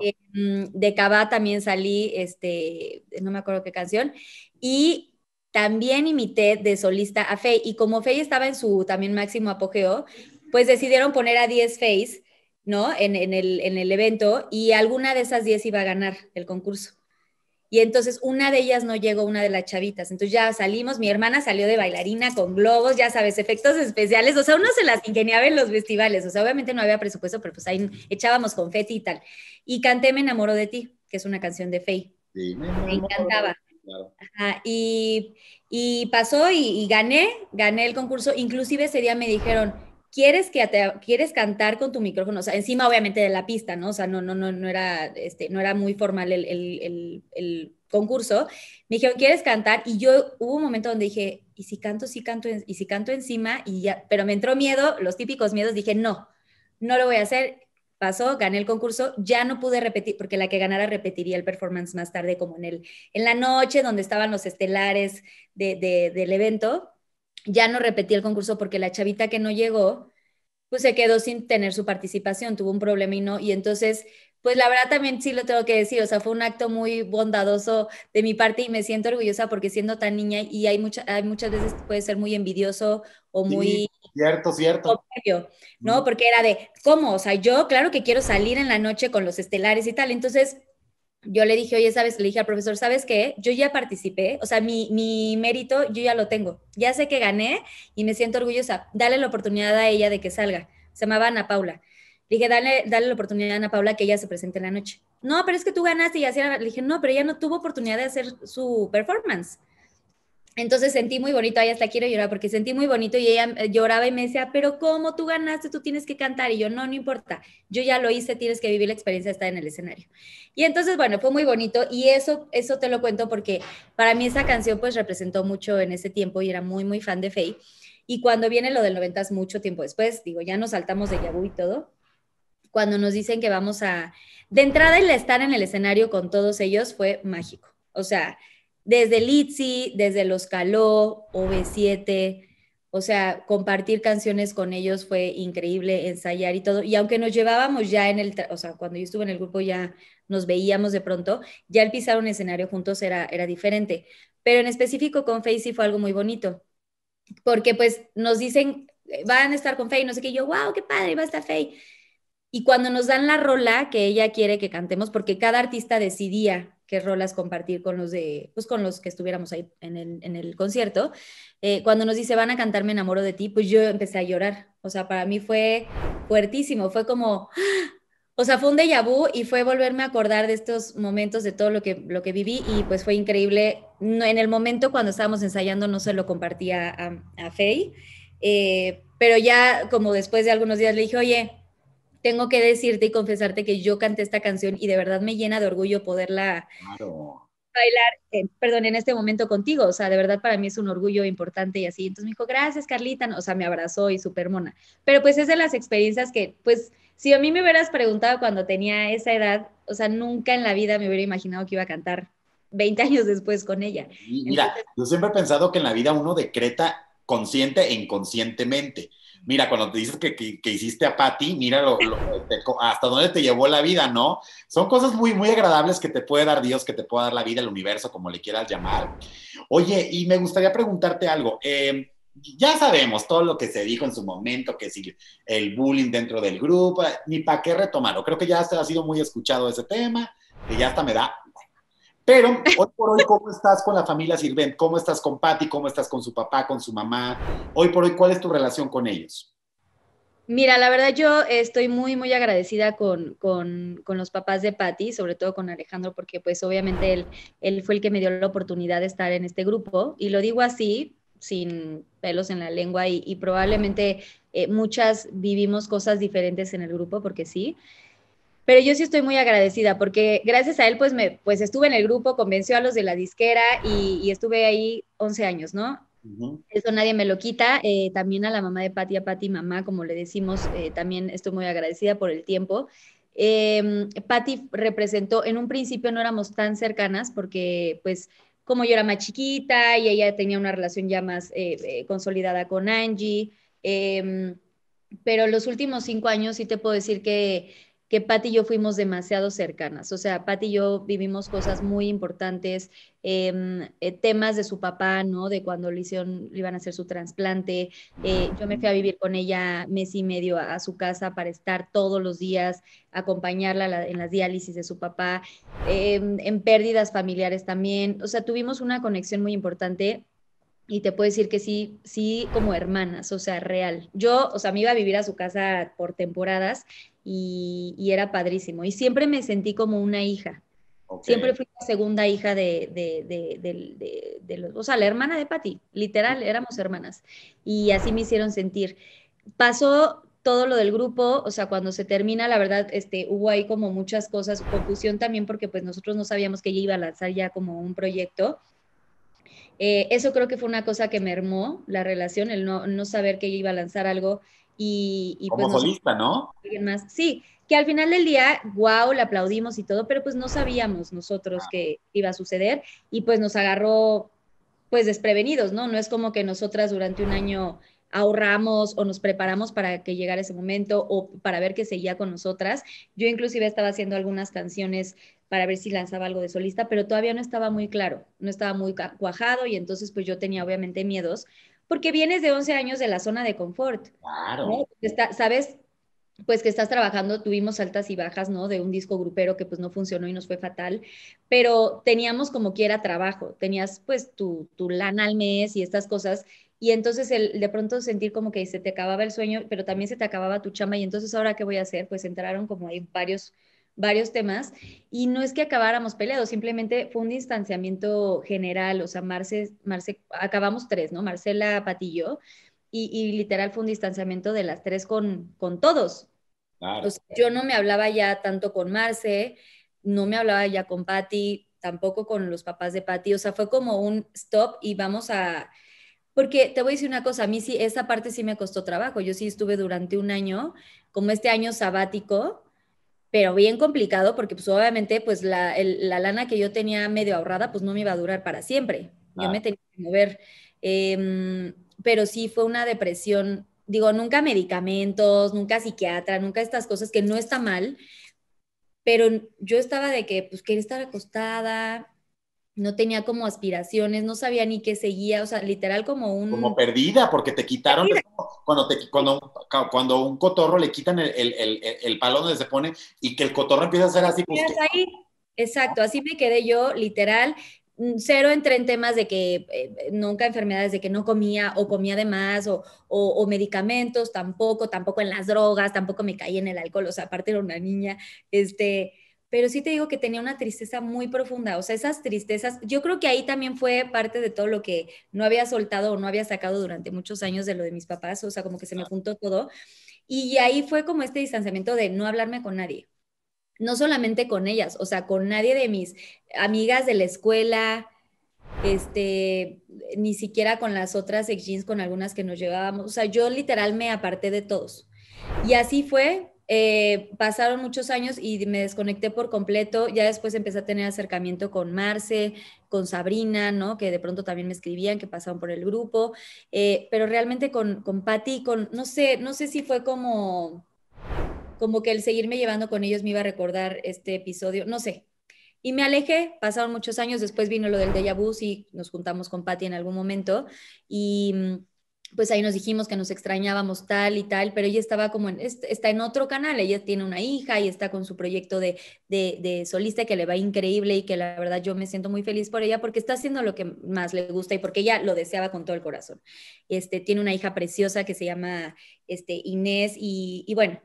Speaker 2: Eh, mm, de Cabá también salí, este, no me acuerdo qué canción. Y también imité de solista a Faye. Y como Faye estaba en su también máximo apogeo, pues decidieron poner a 10 Fays, ¿no? En, el, evento y alguna de esas 10 iba a ganar el concurso. Y entonces una de ellas no llegó, una de las chavitas. Entonces ya salimos, mi hermana salió de bailarina con globos, ya sabes, efectos especiales. O sea, uno se las ingeniaba en los festivales. O sea, obviamente no había presupuesto, pero pues ahí echábamos confeti y tal. Y canté Me enamoro de ti, que es una canción de Faye.
Speaker 1: me encantaba
Speaker 2: y, pasó y, gané, gané el concurso. Inclusive ese día me dijeron, ¿quieres, que ¿quieres cantar con tu micrófono? O sea, encima obviamente de la pista, ¿no? O sea, no, no, no, no, era, este, no era muy formal el, concurso. Me dijeron, ¿quieres cantar? Y yo hubo un momento donde dije, ¿y si canto, si canto, y si canto encima? Y ya, pero me entró miedo, los típicos miedos, dije, no, no lo voy a hacer pasó, gané el concurso, ya no pude repetir, porque la que ganara repetiría el performance más tarde, como en, el, en la noche donde estaban los estelares de, del evento, ya no repetí el concurso porque la chavita que no llegó, pues se quedó sin tener su participación, tuvo un problema y no, y entonces, pues la verdad también sí lo tengo que decir, o sea, fue un acto muy bondadoso de mi parte y me siento orgullosa porque siendo tan niña y hay, mucha, hay muchas veces puede ser muy envidioso o muy...
Speaker 1: Cierto, cierto.
Speaker 2: ¿No? Porque era de, ¿cómo? O sea, yo claro que quiero salir en la noche con los estelares y tal. Entonces, yo le dije, oye, ¿sabes? Le dije al profesor, ¿sabes qué? Yo ya participé, o sea, mi, mérito yo ya lo tengo. Ya sé que gané y me siento orgullosa. Dale la oportunidad a ella de que salga. Se llamaba Ana Paula. Le dije, dale, dale la oportunidad a Ana Paula que ella se presente en la noche. No, pero es que tú ganaste y así Le dije, no, pero ella no tuvo oportunidad de hacer su performance. Entonces sentí muy bonito, ahí hasta quiero llorar porque sentí muy bonito y ella eh, lloraba y me decía, pero ¿cómo tú ganaste? Tú tienes que cantar. Y yo, no, no importa, yo ya lo hice, tienes que vivir la experiencia de estar en el escenario. Y entonces, bueno, fue muy bonito y eso, eso te lo cuento porque para mí esa canción pues representó mucho en ese tiempo y era muy, muy fan de Faye. Y cuando viene lo del 90 es mucho tiempo después, digo, ya nos saltamos de Yabu y todo, cuando nos dicen que vamos a... De entrada el estar en el escenario con todos ellos fue mágico. O sea, desde Litzy, desde los Caló, OV7, o sea, compartir canciones con ellos fue increíble, ensayar y todo. Y aunque nos llevábamos ya en el, o sea, cuando yo estuve en el grupo ya nos veíamos de pronto, ya el pisar un escenario juntos era, era diferente. Pero en específico con sí fue algo muy bonito, porque pues nos dicen, eh, van a estar con Faye, no sé qué, yo, wow, qué padre, va a estar Faye. Y cuando nos dan la rola que ella quiere que cantemos, porque cada artista decidía qué rolas compartir con los, de, pues con los que estuviéramos ahí en el, concierto, eh, cuando nos dice van a cantar Me enamoro de ti, pues yo empecé a llorar. O sea, para mí fue fuertísimo, fue como, [GASPS] o sea, fue un déjà vu y fue volverme a acordar de estos momentos, de todo lo que, lo que viví y pues fue increíble. No, en el momento cuando estábamos ensayando no se lo compartía a, a Faye, eh, pero ya como después de algunos días le dije, oye, tengo que decirte y confesarte que yo canté esta canción y de verdad me llena de orgullo poderla bailar, eh, perdón, en este momento contigo. O sea, de verdad para mí es un orgullo importante y así. Entonces me dijo, gracias Carlita, o sea, me abrazó y súper mona. Pero pues es de las experiencias que, pues, si a mí me hubieras preguntado cuando tenía esa edad, o sea, nunca en la vida me hubiera imaginado que iba a cantar 20 años después con ella.
Speaker 1: Mira, yo siempre he pensado que en la vida uno decreta consciente e inconscientemente mira, cuando te dices que, hiciste a Patty, mira hasta dónde te llevó la vida, ¿no? Son cosas muy, muy agradables que te puede dar Dios, que te puede dar la vida, el universo, como le quieras llamar. Oye, y me gustaría preguntarte algo. Em, ya sabemos todo lo que se dijo en su momento, que si el bullying dentro del grupo, ni para qué retomarlo. Creo que ya ha sido muy escuchado ese tema, que ya hasta me da pero hoy por hoy, ¿cómo estás con la familia Sirvent? ¿Cómo estás con Patty? ¿Cómo estás con su papá, con su mamá? Hoy por hoy, ¿cuál es tu relación con ellos?
Speaker 2: Mira, la verdad yo estoy muy, muy agradecida con, con, con los papás de Patti, sobre todo con Alejandro, porque pues obviamente él, él fue el que me dio la oportunidad de estar en este grupo. Y lo digo así, sin pelos en la lengua y, probablemente eh, muchas vivimos cosas diferentes en el grupo, porque sí pero yo sí estoy muy agradecida porque gracias a él pues me pues estuve en el grupo, convenció a los de la disquera y, estuve ahí 11 años, ¿no? Eso nadie me lo quita. Eh, también a la mamá de Patty, a Pati, mamá, como le decimos, eh, también estoy muy agradecida por el tiempo. Eh, em, Patti representó, en un principio no éramos tan cercanas porque pues como yo era más chiquita y ella tenía una relación ya más eh, consolidada con Angie, em, pero los últimos cinco años sí te puedo decir que que Pati y yo fuimos demasiado cercanas. O sea, Pat y yo vivimos cosas muy importantes, em, eh, temas de su papá, ¿no? De cuando le, hicieron, iban a hacer su trasplante. Eh, yo me fui a vivir con ella mes y medio a, su casa para estar todos los días, acompañarla en las diálisis de su papá, em, en pérdidas familiares también. O sea, tuvimos una conexión muy importante y te puedo decir que sí, sí, como hermanas, o sea, real. Yo, o sea, me iba a vivir a su casa por temporadas y, era padrísimo. Y siempre me sentí como una hija. Siempre fui la segunda hija de, de, los, o sea, la hermana de Patti literal, éramos hermanas. Y así me hicieron sentir. Pasó todo lo del grupo, o sea, cuando se termina, la verdad, este, hubo ahí como muchas cosas, confusión también porque pues nosotros no sabíamos que ella iba a lanzar ya como un proyecto eh, eso creo que fue una cosa que mermó la relación, el no, saber que iba a lanzar algo y... Como pues, solista, ¿no? más. Sí, que al final del día, wow, le aplaudimos y todo, pero pues no sabíamos nosotros ah. qué iba a suceder y pues nos agarró pues desprevenidos, ¿no? No es como que nosotras durante un año ahorramos o nos preparamos para que llegara ese momento o para ver qué seguía con nosotras. Yo inclusive estaba haciendo algunas canciones para ver si lanzaba algo de solista, pero todavía no estaba muy claro, no estaba muy cuajado y entonces pues yo tenía obviamente miedos, porque vienes de 11 años de la zona de confort. Claro. Sabes, pues que estás trabajando, tuvimos altas y bajas, ¿no? De un disco grupero que pues no funcionó y nos fue fatal, pero teníamos como quiera trabajo, tenías pues tu, tu lana al mes y estas cosas y entonces el, de pronto sentir como que se te acababa el sueño, pero también se te acababa tu chamba y entonces ahora qué voy a hacer, pues entraron como hay varios varios temas y no es que acabáramos peleados, simplemente fue un distanciamiento general, o sea, Marce, acabamos tres, ¿no? Marcela Patillo y, literal fue un distanciamiento de las tres con, con todos. yo no me hablaba ya tanto con Marce, no me hablaba ya con Patti, tampoco con los papás de Pati, o sea, fue como un stop y vamos a... Porque te voy a decir una cosa, a mí sí, esa parte sí me costó trabajo. Yo sí estuve durante un año, como este año sabático, pero bien complicado porque pues obviamente pues la, lana que yo tenía medio ahorrada pues no me iba a durar para siempre. Yo me tenía que mover. Em, pero sí fue una depresión, digo, nunca medicamentos, nunca psiquiatra, nunca estas cosas que no está mal, pero yo estaba de que pues quería estar acostada, no tenía como aspiraciones, no sabía ni qué seguía, o sea, literal como un... Como
Speaker 1: perdida, porque te quitaron, cuando, cuando, un cotorro le quitan el, el, palo donde se pone y que el cotorro empieza a hacer así. Pues,
Speaker 2: Exacto, así me quedé yo literal. Mm, cero entré en temas de que eh, nunca enfermedades, de que no comía o comía de más o, o, medicamentos, tampoco, tampoco en las drogas, tampoco me caí en el alcohol, o sea, aparte era una niña, este, pero sí te digo que tenía una tristeza muy profunda, o sea, esas tristezas, yo creo que ahí también fue parte de todo lo que no había soltado o no había sacado durante muchos años de lo de mis papás, o sea, como que se me juntó todo. Y ahí fue como este distanciamiento de no hablarme con nadie, no solamente con ellas, o sea, con nadie de mis amigas de la escuela, este, ni siquiera con las otras ex jeans, con algunas que nos llevábamos, o sea, yo literal me aparté de todos. Y así fue eh, pasaron muchos años y me desconecté por completo. Ya después empecé a tener acercamiento con Marce, con Sabrina, ¿no? Que de pronto también me escribían, que pasaban por el grupo. Eh, pero realmente con, con Patti, con, no sé, no sé si fue como como que el seguirme llevando con ellos me iba a recordar este episodio, no sé, y me alejé, pasaron muchos años, después vino lo del déjà vu, y nos juntamos con Patty en algún momento, y mm, pues ahí nos dijimos que nos extrañábamos tal y tal, pero ella estaba como en, está en otro canal, ella tiene una hija y está con su proyecto de, solista que le va increíble y que la verdad yo me siento muy feliz por ella porque está haciendo lo que más le gusta y porque ella lo deseaba con todo el corazón. Este, tiene una hija preciosa que se llama este, Inés y, bueno,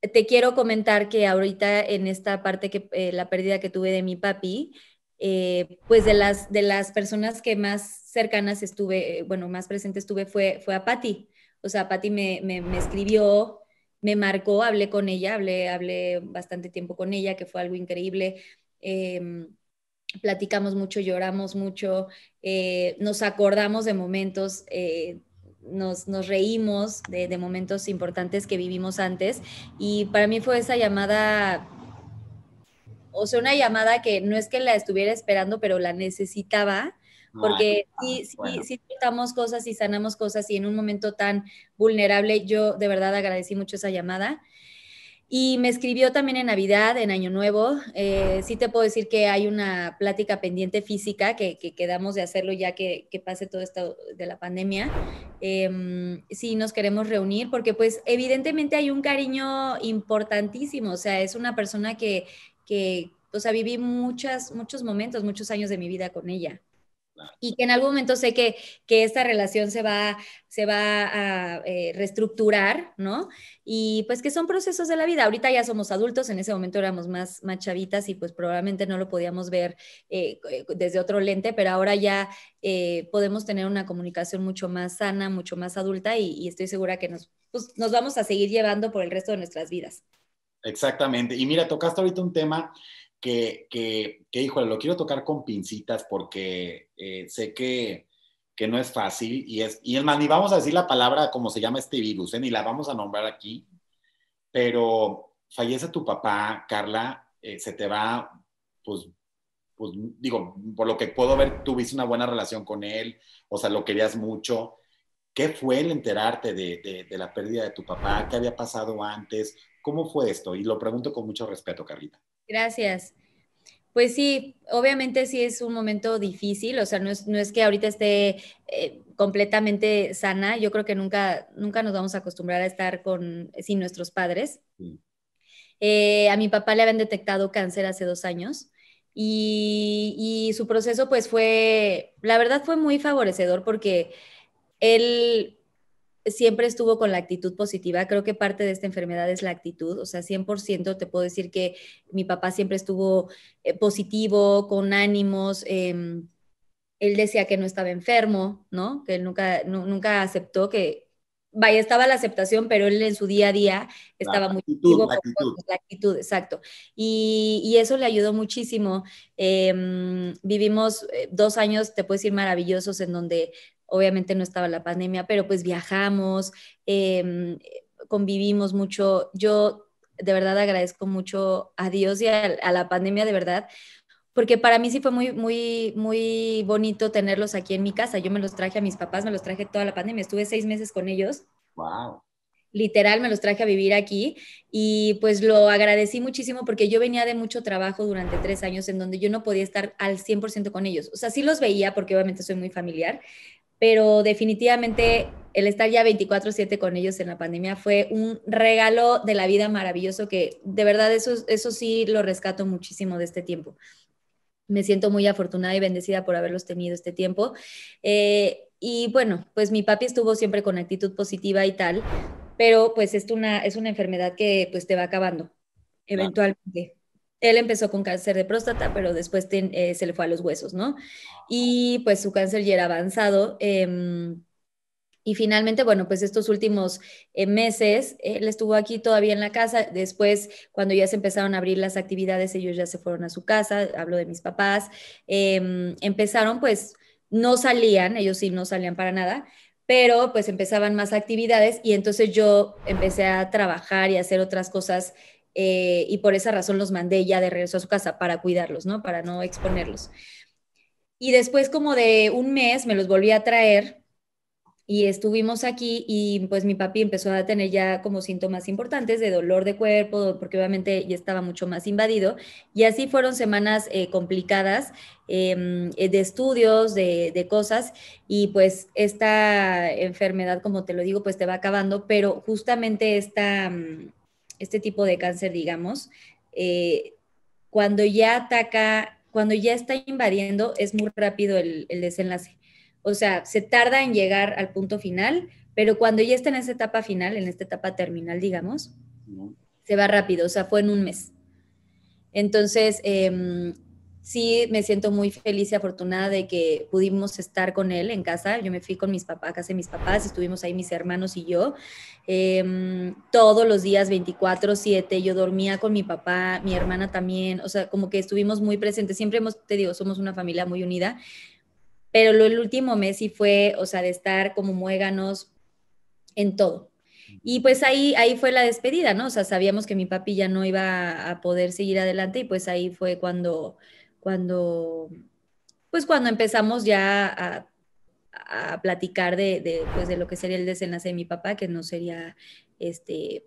Speaker 2: te quiero comentar que ahorita en esta parte que eh, la pérdida que tuve de mi papi, eh, pues de las, de las personas que más cercanas estuve, bueno, más presente estuve fue, fue a Patti. O sea, Patti me, me, escribió, me marcó, hablé con ella, hablé, hablé bastante tiempo con ella, que fue algo increíble. Em, platicamos mucho, lloramos mucho, eh, nos acordamos de momentos, eh, nos, reímos de, momentos importantes que vivimos antes y para mí fue esa llamada o sea, una llamada que no es que la estuviera esperando, pero la necesitaba, ah, porque si sí, ah, cosas y sanamos cosas y en un momento tan vulnerable, yo de verdad agradecí mucho esa llamada. Y me escribió también en Navidad, en Año Nuevo. Eh, sí te puedo decir que hay una plática pendiente física que, que quedamos de hacerlo ya que, pase todo esto de la pandemia. Eh, sí nos queremos reunir porque pues evidentemente hay un cariño importantísimo. O sea, es una persona que, que, o sea, viví muchas, muchos momentos, muchos años de mi vida con ella. Y que en algún momento sé que, que esta relación se va, se va a eh, reestructurar, ¿no? Y pues que son procesos de la vida. Ahorita ya somos adultos, en ese momento éramos más, más chavitas y pues probablemente no lo podíamos ver eh, eh, desde otro lente, pero ahora ya podemos tener una comunicación mucho más sana, mucho más adulta y, estoy segura que pues, nos vamos a seguir llevando por el resto de nuestras vidas.
Speaker 1: Exactamente. Y mira, tocaste ahorita un tema que, que, que híjole, lo quiero tocar con pincitas porque eh, sé que, que, no es fácil y es, y es más, ni vamos a decir la palabra como se llama este virus, eh, ni la vamos a nombrar aquí, pero fallece tu papá, Carla, eh, se te va, pues, pues, digo, por lo que puedo ver, tuviste una buena relación con él, o sea, lo querías mucho. ¿Qué fue el enterarte de, de, de, la pérdida de tu papá? ¿Qué había pasado antes? ¿Cómo fue esto? Y lo pregunto con mucho respeto, Carlita.
Speaker 2: Gracias. Pues sí, obviamente sí es un momento difícil, o sea, no es, que ahorita esté eh, completamente sana, yo creo que nunca, nunca nos vamos a acostumbrar a estar con, sin nuestros padres. Eh, a mi papá le habían detectado cáncer hace dos años y, y su proceso pues fue, la verdad fue muy favorecedor porque él siempre estuvo con la actitud positiva. Creo que parte de esta enfermedad es la actitud. O sea, 100% te puedo decir que mi papá siempre estuvo eh, positivo, con ánimos. Em, él decía que no estaba enfermo, ¿no? Que nunca, nunca aceptó que, vaya, estaba la aceptación, pero él en su día a día estaba muy positivo. con la, actitud. exacto. Y, eso le ayudó muchísimo. Em, vivimos eh, dos años, te puedo decir, maravillosos en donde obviamente no estaba la pandemia, pero pues viajamos, em, convivimos mucho. Yo de verdad agradezco mucho a Dios y a, la pandemia de verdad, porque para mí sí fue muy, muy, muy bonito tenerlos aquí en mi casa. Yo me los traje a mis papás, me los traje toda la pandemia, estuve seis meses con ellos. ¡Wow! Literal, me los traje a vivir aquí y pues lo agradecí muchísimo porque yo venía de mucho trabajo durante tres años en donde yo no podía estar al 100% con ellos. O sea, sí los veía porque obviamente soy muy familiar, pero definitivamente el estar ya 24/7 con ellos en la pandemia fue un regalo de la vida maravilloso que de verdad eso, eso sí lo rescato muchísimo de este tiempo. Me siento muy afortunada y bendecida por haberlos tenido este tiempo. Eh, y bueno, pues mi papi estuvo siempre con actitud positiva y tal, pero pues es una, es una enfermedad que pues te va acabando eventualmente él empezó con cáncer de próstata, pero después eh, se le fue a los huesos, ¿no? Y pues su cáncer ya era avanzado. Em, y finalmente, bueno, pues estos últimos eh, meses, él estuvo aquí todavía en la casa. Después, cuando ya se empezaron a abrir las actividades, ellos ya se fueron a su casa, hablo de mis papás. Em, empezaron, pues, no salían, ellos sí no salían para nada, pero pues empezaban más actividades y entonces yo empecé a trabajar y a hacer otras cosas eh, y por esa razón los mandé ya de regreso a su casa para cuidarlos, ¿no? Para no exponerlos. Y después como de un mes me los volví a traer y estuvimos aquí y pues mi papi empezó a tener ya como síntomas importantes de dolor de cuerpo, porque obviamente ya estaba mucho más invadido. Y así fueron semanas eh, complicadas em, eh, de estudios, de, cosas. Y pues esta enfermedad, como te lo digo, pues te va acabando, pero justamente esta... Mm, este tipo de cáncer, digamos, eh, cuando ya ataca, cuando ya está invadiendo, es muy rápido el, desenlace. O sea, se tarda en llegar al punto final, pero cuando ya está en esa etapa final, en esta etapa terminal, digamos, se va rápido, o sea, fue en un mes. Entonces, em, sí me siento muy feliz y afortunada de que pudimos estar con él en casa. Yo me fui con mis papás, casi mis papás, estuvimos ahí mis hermanos y yo. Em, todos los días, 24, 7, yo dormía con mi papá, mi hermana también, o sea, como que estuvimos muy presentes. Siempre hemos, te digo, somos una familia muy unida. Pero lo, el último mes sí fue, o sea, de estar como muéganos en todo, y pues ahí, ahí fue la despedida, ¿no? O sea, sabíamos que mi papi ya no iba a poder seguir adelante y pues ahí fue cuando, cuando, pues cuando empezamos ya a platicar pues, de, lo que sería el desenlace de mi papá, que no sería este,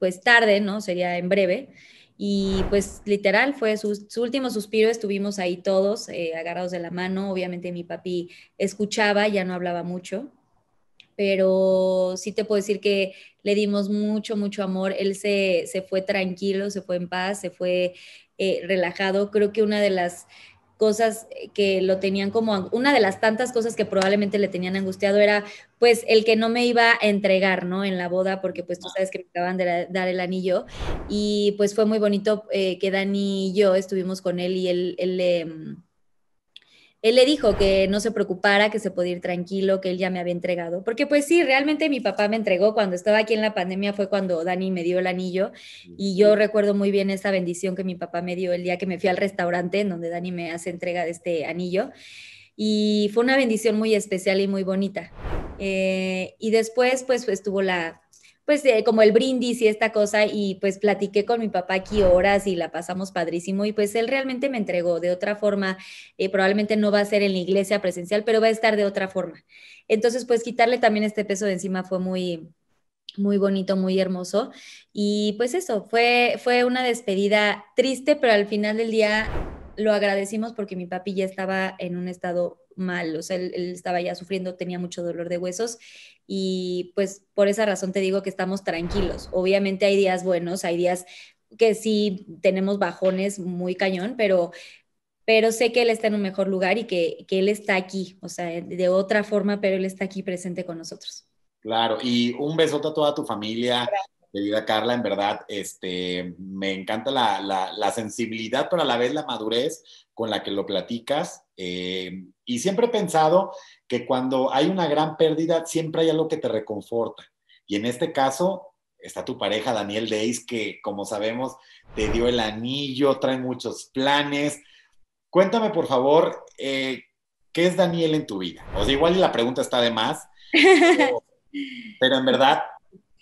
Speaker 2: pues tarde, ¿no? Sería en breve. Y pues literal fue su, último suspiro, estuvimos ahí todos eh, agarrados de la mano, obviamente mi papi escuchaba, ya no hablaba mucho, pero sí te puedo decir que le dimos mucho, mucho amor, él se, se fue tranquilo, se fue en paz, se fue eh, relajado. Creo que una de las cosas que lo tenían como, una de las tantas cosas que probablemente le tenían angustiado era pues el que no me iba a entregar, ¿no? En la boda, porque pues tú sabes que me acaban de dar el anillo y pues fue muy bonito eh, que Dani y yo estuvimos con él y él, él em, él le dijo que no se preocupara, que se podía ir tranquilo, que él ya me había entregado. Porque pues sí, realmente mi papá me entregó cuando estaba aquí en la pandemia, fue cuando Dani me dio el anillo y yo recuerdo muy bien esa bendición que mi papá me dio el día que me fui al restaurante en donde Dani me hace entrega de este anillo. Y fue una bendición muy especial y muy bonita. Eh, y después pues, estuvo la pues eh, como el brindis y esta cosa y pues platiqué con mi papá aquí horas y la pasamos padrísimo y pues él realmente me entregó de otra forma, eh, probablemente no va a ser en la iglesia presencial, pero va a estar de otra forma. Entonces pues quitarle también este peso de encima fue muy, muy bonito, muy hermoso. Y pues eso, fue, fue una despedida triste, pero al final del día lo agradecimos porque mi papi ya estaba en un estado mal, o sea, él, estaba ya sufriendo, tenía mucho dolor de huesos y pues por esa razón te digo que estamos tranquilos. Obviamente hay días buenos, hay días que sí tenemos bajones muy cañón, pero pero sé que él está en un mejor lugar y que, que él está aquí, o sea, eh, de otra forma, pero él está aquí presente con nosotros.
Speaker 1: Claro, y un besote a toda tu familia, Querida Carla, en verdad, este, me encanta la, sensibilidad, pero a la vez la madurez con la que lo platicas. Eh, y siempre he pensado que cuando hay una gran pérdida, siempre hay algo que te reconforta. Y en este caso, está tu pareja, Daniel Deis, que como sabemos, te dio el anillo, trae muchos planes. Cuéntame, por favor, eh, ¿qué es Daniel en tu vida? O sea, igual la pregunta está de más, [LAUGHS] pero en verdad,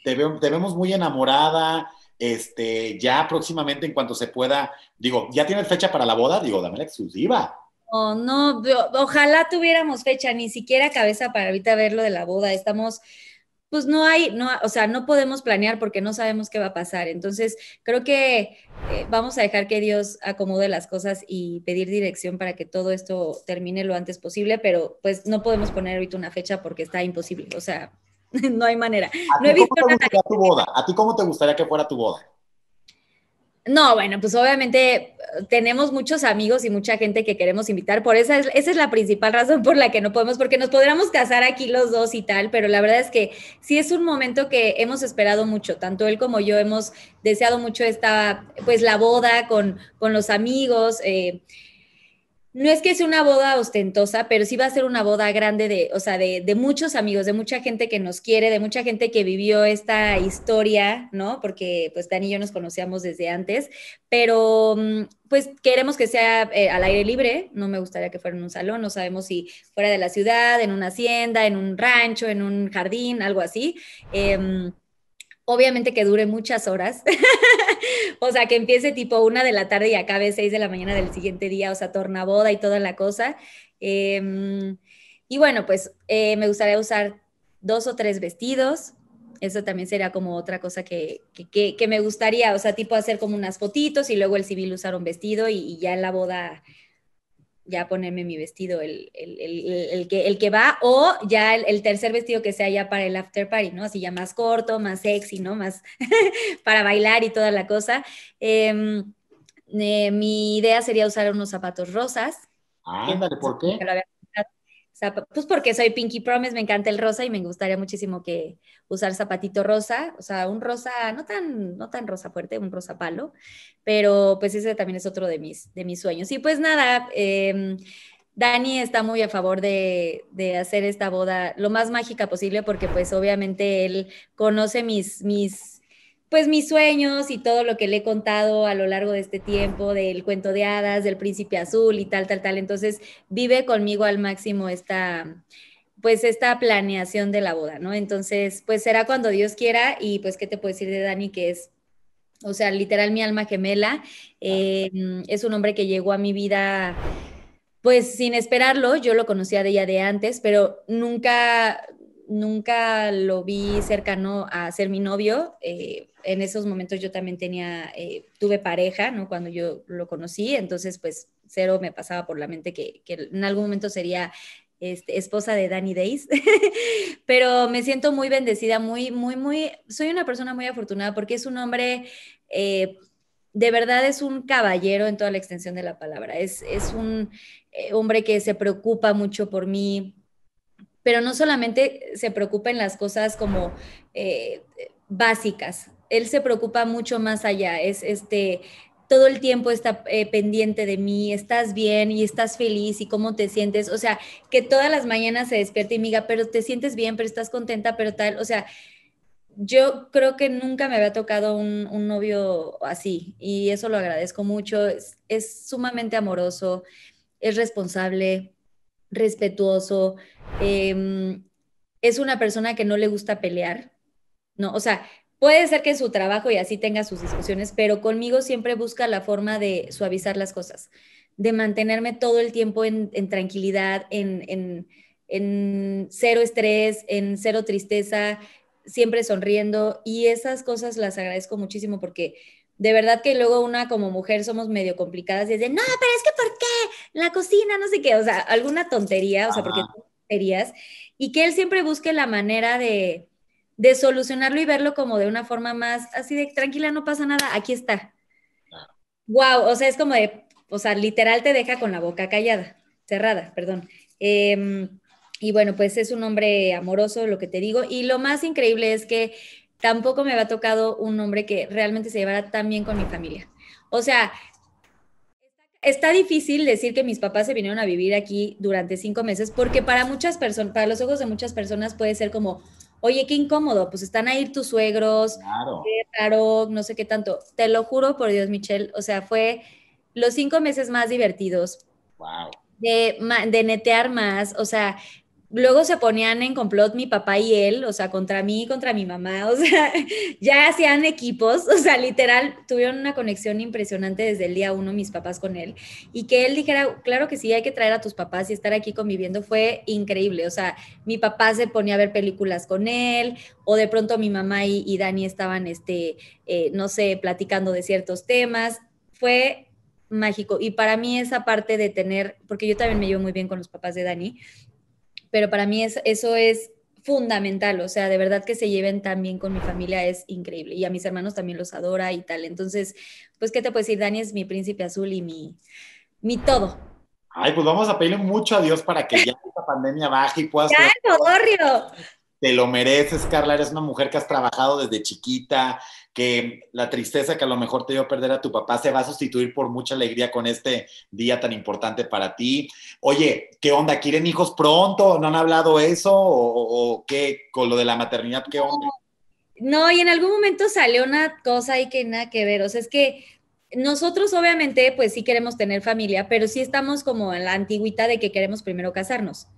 Speaker 1: te, vemos muy enamorada, este, ya próximamente en cuanto se pueda, digo, ¿ya tienes fecha para la boda? Digo, dame la exclusiva.
Speaker 2: Oh, no, ojalá tuviéramos fecha, ni siquiera cabeza para ahorita ver lo de la boda. Estamos, pues no hay, no, o sea, no podemos planear porque no sabemos qué va a pasar. Entonces, creo que eh, vamos a dejar que Dios acomode las cosas y pedir dirección para que todo esto termine lo antes posible, pero pues no podemos poner ahorita una fecha porque está imposible. O sea, [LAUGHS] no hay manera. No he visto
Speaker 1: ¿A ti cómo te gustaría que fuera tu boda?
Speaker 2: No, bueno, pues obviamente eh, tenemos muchos amigos y mucha gente que queremos invitar, por esa es, esa es la principal razón por la que no podemos, porque nos podríamos casar aquí los dos y tal, pero la verdad es que sí es un momento que hemos esperado mucho, tanto él como yo hemos deseado mucho esta, pues la boda con, con los amigos. Eh, no es que sea una boda ostentosa, pero sí va a ser una boda grande de, o sea, de, muchos amigos, de mucha gente que nos quiere, de mucha gente que vivió esta historia, ¿no? Porque pues Dani y yo nos conocíamos desde antes, pero mm, pues queremos que sea eh, al aire libre, no me gustaría que fuera en un salón, no sabemos si fuera de la ciudad, en una hacienda, en un rancho, en un jardín, algo así. Em, Obviamente que dure muchas horas, [LAUGHS] o sea, que empiece tipo una de la tarde y acabe seis de la mañana del siguiente día, o sea, boda y toda la cosa. Em, y bueno, pues eh, me gustaría usar dos o tres vestidos. Eso también sería como otra cosa que, que, me gustaría, o sea, tipo hacer como unas fotitos y luego el civil usar un vestido y, y ya en la boda ya ponerme mi vestido, el, el, el, que, el que va, o ya el, tercer vestido que sea ya para el after party, ¿no? Así ya más corto, más sexy, ¿no? Más [LAUGHS] para bailar y toda la cosa. Em, eh, mi idea sería usar unos zapatos rosas.
Speaker 1: Ah, ¿por qué?
Speaker 2: pues porque soy Pinky Promise, me encanta el rosa y me gustaría muchísimo que usar zapatito rosa, o sea, un rosa, no tan, no tan rosa fuerte, un rosa palo, pero pues ese también es otro de mis, de mis sueños. Y pues nada, em, Dani está muy a favor de, de, hacer esta boda lo más mágica posible porque pues obviamente él conoce mis, mis pues mis sueños y todo lo que le he contado a lo largo de este tiempo del cuento de hadas, del príncipe azul y tal, tal, tal. Entonces vive conmigo al máximo esta, pues esta planeación de la boda, ¿no? Entonces, pues será cuando Dios quiera y pues, ¿qué te puedo decir de Dani? Que es, o sea, literal mi alma gemela. Em, es un hombre que llegó a mi vida pues sin esperarlo, yo lo conocía de ella de antes, pero nunca nunca lo vi cercano a ser mi novio. Eh, en esos momentos yo también tenía, eh, tuve pareja, ¿no? Cuando yo lo conocí, entonces pues cero me pasaba por la mente que, en algún momento sería este, esposa de Danny Days, [LAUGHS] pero me siento muy bendecida, muy, muy, muy, soy una persona muy afortunada porque es un hombre... Eh, de verdad es un caballero en toda la extensión de la palabra. Es, es un hombre que se preocupa mucho por mí, pero no solamente se preocupa en las cosas como eh, básicas, él se preocupa mucho más allá, es este, todo el tiempo está eh, pendiente de mí, estás bien y estás feliz y cómo te sientes. O sea, que todas las mañanas se despierta y me diga, pero te sientes bien, pero estás contenta, pero tal. O sea, yo creo que nunca me había tocado un, novio así y eso lo agradezco mucho. es sumamente amoroso, es responsable, respetuoso, em, es una persona que no le gusta pelear, ¿no? O sea, puede ser que en su trabajo y así tenga sus discusiones, pero conmigo siempre busca la forma de suavizar las cosas, de mantenerme todo el tiempo en, tranquilidad, en, en cero estrés, en cero tristeza, siempre sonriendo y esas cosas las agradezco muchísimo porque de verdad que luego una como mujer somos medio complicadas y es de, no, pero es que ¿por qué? La cocina, no sé qué, o sea, alguna tontería, o sea, porque tonterías, y que él siempre busque la manera de, solucionarlo y verlo como de una forma más así de, tranquila, no pasa nada, aquí está. Wow, o sea, es como de, o sea, literal te deja con la boca callada, cerrada, perdón. Em, y bueno, pues es un hombre amoroso, lo que te digo. Y lo más increíble es que tampoco me había tocado un hombre que realmente se llevara tan bien con mi familia. O sea, está difícil decir que mis papás se vinieron a vivir aquí durante cinco meses, porque para muchas personas, para los ojos de muchas personas puede ser como, oye, qué incómodo, pues están ahí tus suegros, claro. qué raro, no sé qué tanto. Te lo juro por Dios, Michelle, o sea, fue los cinco meses más divertidos. Wow. De, de netear más, o sea, luego se ponían en complot mi papá y él, o sea, contra mí y contra mi mamá, [LAUGHS] o sea, ya hacían equipos, o sea, literal, tuvieron una conexión impresionante desde el día uno mis papás con él. Y que él dijera, claro que sí, hay que traer a tus papás y estar aquí conviviendo fue increíble, o sea, mi papá se ponía a ver películas con él, o de pronto mi mamá y, Dani estaban, este, eh, no sé, platicando de ciertos temas. Fue mágico. Y para mí esa parte de tener, porque yo también me llevo muy bien con los papás de Dani, pero para mí eso es fundamental, o sea, de verdad que se lleven tan bien con mi familia es increíble y a mis hermanos también los adora y tal. Entonces, pues, ¿qué te puedo decir? Dani es mi príncipe azul y mi, mi todo.
Speaker 1: Ay, pues vamos a pedirle mucho a Dios para que ya esta pandemia baje y puedas... ¡Ya, te lo mereces, Carla, eres una mujer que has trabajado desde chiquita, que la tristeza que a lo mejor te dio perder a tu papá se va a sustituir por mucha alegría con este día tan importante para ti. Oye, ¿qué onda? ¿Quieren hijos pronto? ¿No han hablado eso? ¿O, qué con lo de la maternidad? ¿Qué onda?
Speaker 2: No, y en algún momento salió una cosa ahí que nada que ver, o sea, es que nosotros obviamente pues sí queremos tener familia, pero sí estamos como en la antigüita de que queremos primero casarnos,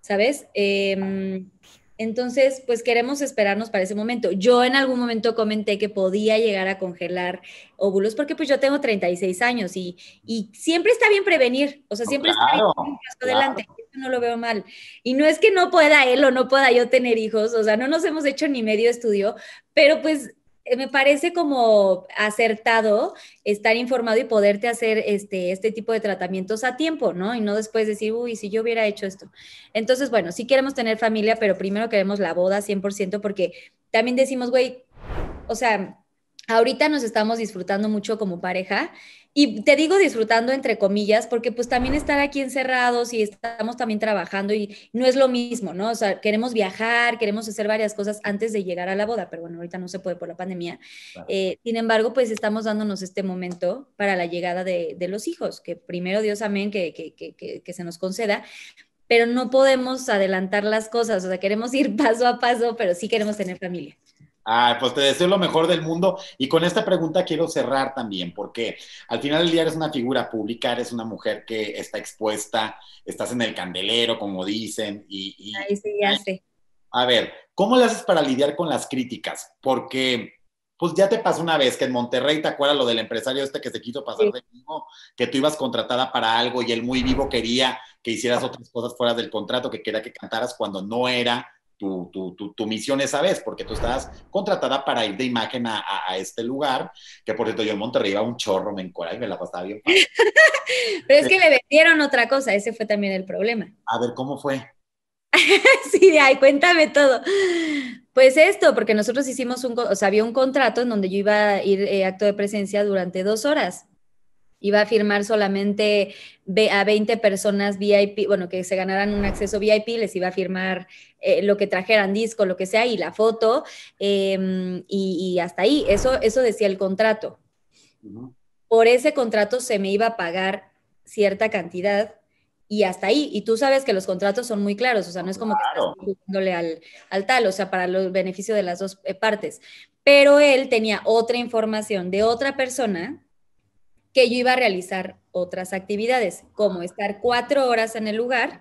Speaker 2: ¿sabes? Em, entonces, pues queremos esperarnos para ese momento. Yo en algún momento comenté que podía llegar a congelar óvulos porque pues yo tengo 36 años y, y siempre está bien prevenir, o sea, siempre está bien adelante, no lo veo mal. Y no es que no pueda él o no pueda yo tener hijos, o sea, no nos hemos hecho ni medio estudio, pero pues eh, me parece como acertado estar informado y poderte hacer este, este tipo de tratamientos a tiempo, ¿no? Y no después decir, uy, si yo hubiera hecho esto. Entonces, bueno, sí queremos tener familia, pero primero queremos la boda 100% porque también decimos, güey, o sea, ahorita nos estamos disfrutando mucho como pareja y te digo disfrutando entre comillas, porque pues también estar aquí encerrados y estamos también trabajando y no es lo mismo, ¿no? O sea, queremos viajar, queremos hacer varias cosas antes de llegar a la boda, pero bueno, ahorita no se puede por la pandemia. Eh, sin embargo, pues estamos dándonos este momento para la llegada de, los hijos, que primero Dios amén, que, que se nos conceda, pero no podemos adelantar las cosas, o sea, queremos ir [LAUGHS] paso a paso, pero sí queremos tener familia.
Speaker 1: Ah, pues te deseo lo mejor del mundo. Y con esta pregunta quiero cerrar también, porque al final del día eres una figura pública, eres una mujer que está expuesta, estás en el candelero, como dicen. Y, Ahí sí, ya sé. A ver, ¿cómo le haces para lidiar con las críticas? Porque, pues ya te pasó una vez que en Monterrey, ¿te acuerdas lo del empresario este que se quiso pasar de vivo? Que tú ibas contratada para algo y él muy vivo quería que hicieras otras cosas fuera del contrato, que quería que cantaras cuando no era tu, misión esa vez, porque tú estabas contratada para ir de imagen a, este lugar, que por cierto yo en Monterrey iba un chorro, me encora y me la pasaba bien. [LAUGHS]
Speaker 2: Pero es que me vendieron otra cosa, ese fue también el problema.
Speaker 1: A ver, ¿cómo fue?
Speaker 2: [LAUGHS] sí, de ahí, cuéntame todo. Pues esto, porque nosotros hicimos un, o sea, había un contrato en donde yo iba a ir eh, acto de presencia durante dos horas iba a firmar solamente a 20 personas VIP, bueno, que se ganaran un acceso VIP, les iba a firmar eh, lo que trajeran, disco, lo que sea, y la foto, em, y, hasta ahí. Eso, eso decía el contrato. Por ese contrato se me iba a pagar cierta cantidad y hasta ahí. Y tú sabes que los contratos son muy claros, o sea, no es ah, como que estás al, al, tal, o sea, para el beneficio de las dos eh, partes. Pero él tenía otra información de otra persona que yo iba a realizar otras actividades, como estar cuatro horas en el lugar,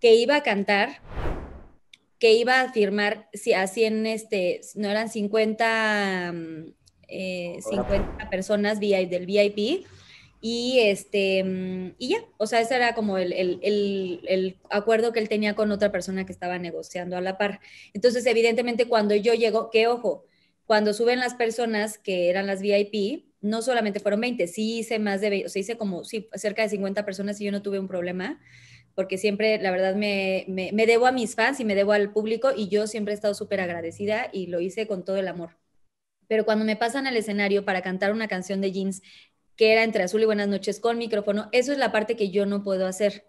Speaker 2: que iba a cantar, que iba a firmar si a en este, no eran 50, 50 mm, eh, personas del VIP, y este mm, ya, o sea, ese era como el, el, acuerdo que él tenía con otra persona que estaba negociando a la par. Entonces, evidentemente, cuando yo llego, que ojo, cuando suben las personas que eran las VIP, no solamente fueron 20, sí hice más de 20, o sea, hice como, sí, cerca de 50 personas y yo no tuve un problema, porque siempre, la verdad, me, me, debo a mis fans y me debo al público y yo siempre he estado súper agradecida y lo hice con todo el amor. Pero cuando me pasan al escenario para cantar una canción de jeans que era entre azul y buenas noches con micrófono, eso es la parte que yo no puedo hacer.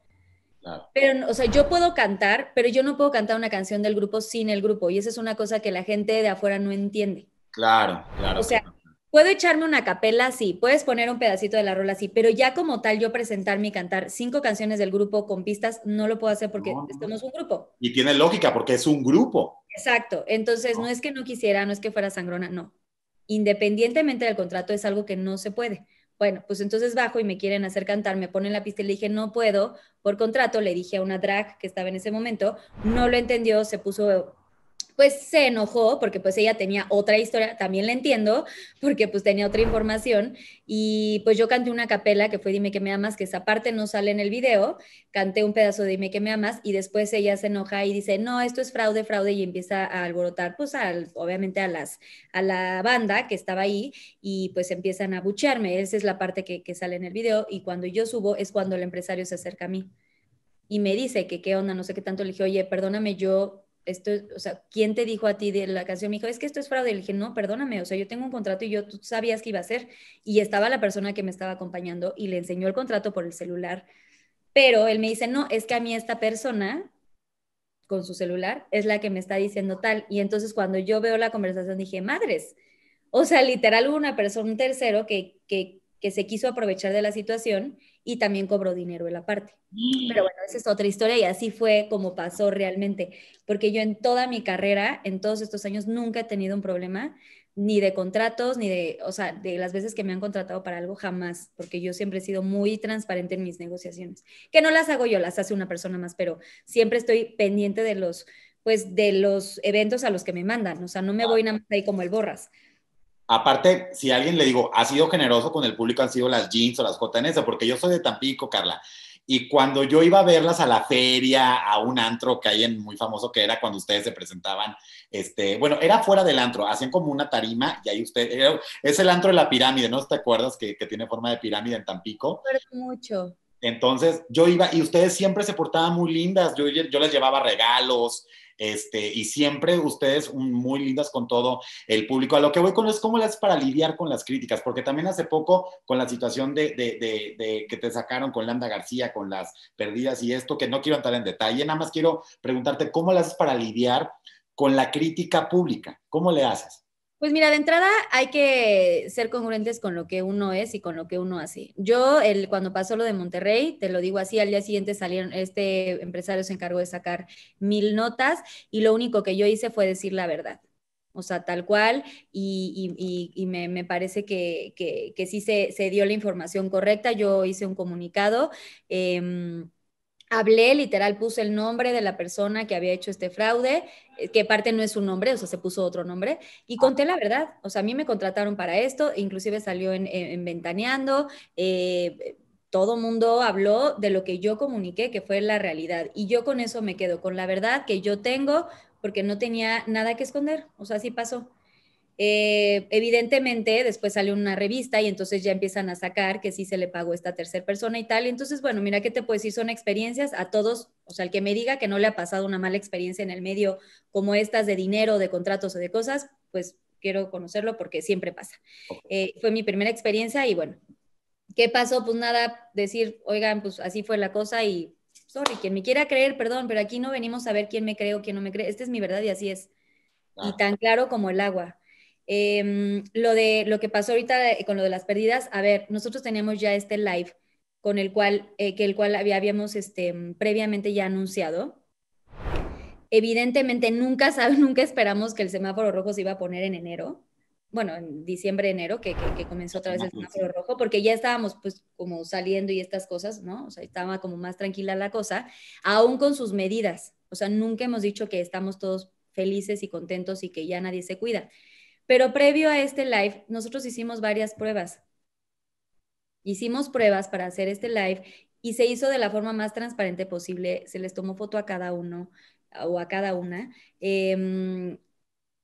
Speaker 2: Pero, o sea, yo puedo cantar, pero yo no puedo cantar una canción del grupo sin el grupo. Y esa es una cosa que la gente de afuera no entiende.
Speaker 1: Claro, claro. sea,
Speaker 2: claro. Puedo echarme una capela, sí, puedes poner un pedacito de la rola, sí, pero ya como tal yo presentarme y cantar cinco canciones del grupo con pistas, no lo puedo hacer porque estamos un grupo.
Speaker 1: Y tiene lógica porque es un grupo.
Speaker 2: Exacto, entonces no. no es que no quisiera, no es que fuera sangrona, no. Independientemente del contrato es algo que no se puede. Bueno, pues entonces bajo y me quieren hacer cantar, me ponen la pista y le dije, no puedo, por contrato, le dije a una drag que estaba en ese momento, no lo entendió, se puso pues se enojó porque pues ella tenía otra historia, también la entiendo, porque pues tenía otra información y pues yo canté una capela que fue Dime que me amas, que esa parte no sale en el video, canté un pedazo de Dime que me amas y después ella se enoja y dice, no, esto es fraude, fraude y empieza a alborotar pues obviamente a, las, a la banda que estaba ahí y pues empiezan a bucharme, esa es la parte que, que sale en el video y cuando yo subo es cuando el empresario se acerca a mí. Y me dice que qué onda, no sé qué tanto. Le dije, oye, perdóname, yo esto, o sea, ¿quién te dijo a ti de la canción? Me dijo, es que esto es fraude. Y le dije, no, perdóname, o sea, yo tengo un contrato y yo tú sabías que iba a ser. Y estaba la persona que me estaba acompañando y le enseñó el contrato por el celular. Pero él me dice, no, es que a mí esta persona con su celular es la que me está diciendo tal. Y entonces cuando yo veo la conversación dije, madres, o sea, literal una persona, un tercero que, que que se quiso aprovechar de la situación y también cobró dinero en la parte. Mm. Pero bueno, esa es otra historia y así fue como pasó realmente, porque yo en toda mi carrera, en todos estos años, nunca he tenido un problema ni de contratos, ni de, o sea, de las veces que me han contratado para algo, jamás, porque yo siempre he sido muy transparente en mis negociaciones, que no las hago yo, las hace una persona más, pero siempre estoy pendiente de los, pues, de los eventos a los que me mandan, o sea, no me ah. voy nada más ahí como el borras,
Speaker 1: Aparte, si alguien le digo, ha sido generoso con el público, han sido las jeans o las JNS, porque yo soy de Tampico, Carla. Y cuando yo iba a verlas a la feria, a un antro que hay en muy famoso que era cuando ustedes se presentaban, este, bueno, era fuera del antro, hacían como una tarima y ahí ustedes, es el antro de la pirámide, ¿no? ¿Te acuerdas que, tiene forma de pirámide en Tampico?
Speaker 2: Mucho.
Speaker 1: Entonces yo iba y ustedes siempre se portaban muy lindas, yo, yo les llevaba regalos, este, y siempre ustedes muy lindas con todo el público. A lo que voy con es cómo haces para lidiar con las críticas, porque también hace poco con la situación de, que te sacaron con Landa García, con las perdidas y esto, que no quiero entrar en detalle, nada más quiero preguntarte cómo las haces para lidiar con la crítica pública, ¿cómo le haces?
Speaker 2: Pues mira, de entrada hay que ser congruentes con lo que uno es y con lo que uno hace. Yo, el, cuando pasó lo de Monterrey, te lo digo así, al día siguiente salieron, este empresario se encargó de sacar mil notas y lo único que yo hice fue decir la verdad. O sea, tal cual, y, me, parece que, que, sí se, se, dio la información correcta. Yo hice un comunicado. Em, Hablé, literal, puse el nombre de la persona que había hecho este fraude, eh, que parte no es su nombre, o sea, se puso otro nombre, y ah. conté la verdad. O sea, a mí me contrataron para esto, inclusive salió en, Ventaneando. Eh, todo mundo habló de lo que yo comuniqué, que fue la realidad. Y yo con eso me quedo, con la verdad que yo tengo, porque no tenía nada que esconder. O sea, así pasó. Eh, evidentemente, después sale una revista y entonces ya empiezan a sacar que sí se le pagó esta tercera persona y tal. Entonces, bueno, mira, ¿qué te puedo decir? Son experiencias a todos, o sea, el que me diga que no le ha pasado una mala experiencia en el medio como estas de dinero, de contratos o de cosas, pues quiero conocerlo porque siempre pasa. Eh, fue mi primera experiencia y bueno, ¿qué pasó? Pues nada, decir, oigan, pues así fue la cosa y, sorry, quien me quiera creer, perdón, pero aquí no venimos a ver quién me cree o quién no me cree. Esta es mi verdad y así es. Y tan claro como el agua. Em, lo de lo que pasó ahorita eh, con lo de las pérdidas, a ver, nosotros tenemos ya este live con el cual, eh, que el cual habíamos este, previamente ya anunciado. Evidentemente nunca, [LAUGHS] nunca esperamos que el semáforo rojo se iba a poner en enero, bueno, en diciembre, enero, que, que, que comenzó otra vez el semáforo rojo, porque ya estábamos pues como saliendo y estas cosas, ¿no? O sea, estaba como más tranquila la cosa, aún con sus medidas. O sea, nunca hemos dicho que estamos todos felices y contentos y que ya nadie se cuida. Pero previo a este live, nosotros hicimos varias pruebas. Hicimos pruebas para hacer este live y se hizo de la forma más transparente posible. Se les tomó foto a cada uno o a cada una. Em,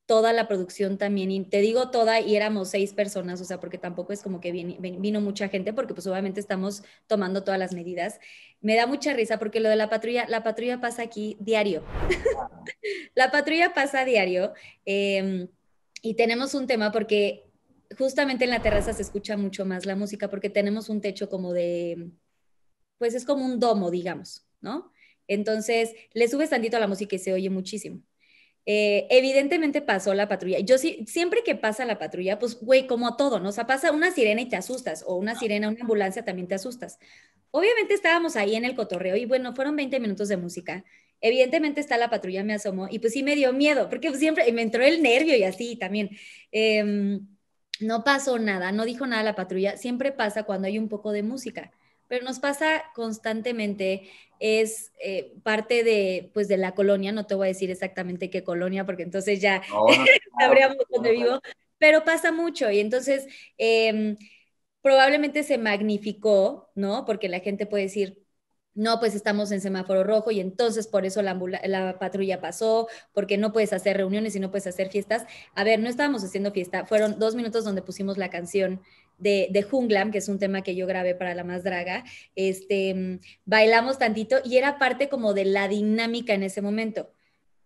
Speaker 2: toda la producción también, y te digo toda, y éramos seis personas, o sea, porque tampoco es como que vino, mucha gente, porque pues obviamente estamos tomando todas las medidas. Me da mucha risa porque lo de la patrulla, la patrulla pasa aquí diario. [LAUGHS] la patrulla pasa diario. Em, y tenemos un tema porque justamente en la terraza se escucha mucho más la música porque tenemos un techo como de, pues es como un domo, digamos, ¿no? Entonces, le subes tantito a la música y se oye muchísimo. Eh, evidentemente pasó la patrulla. Yo sí, siempre que pasa la patrulla, pues, güey, como a todo, ¿no? O sea, pasa una sirena y te asustas, o una sirena, una ambulancia también te asustas. Obviamente estábamos ahí en el cotorreo y bueno, fueron 20 minutos de música evidentemente está la patrulla, me asomó y pues sí me dio miedo, porque pues, siempre me entró el nervio y así también. Em, no pasó nada, no dijo nada la patrulla, siempre pasa cuando hay un poco de música, pero nos pasa constantemente, es eh, parte de, pues, de la colonia, no te voy a decir exactamente qué colonia, porque entonces ya [LAUGHS] sabríamos dónde vivo, pero pasa mucho y entonces... Em, probablemente se magnificó, ¿no? Porque la gente puede decir, no, pues estamos en semáforo rojo y entonces por eso la, patrulla pasó, porque no puedes hacer reuniones y no puedes hacer fiestas. A ver, no estábamos haciendo fiesta, fueron dos minutos donde pusimos la canción de, Junglam, que es un tema que yo grabé para La Más Draga, este, mm, bailamos tantito y era parte como de la dinámica en ese momento.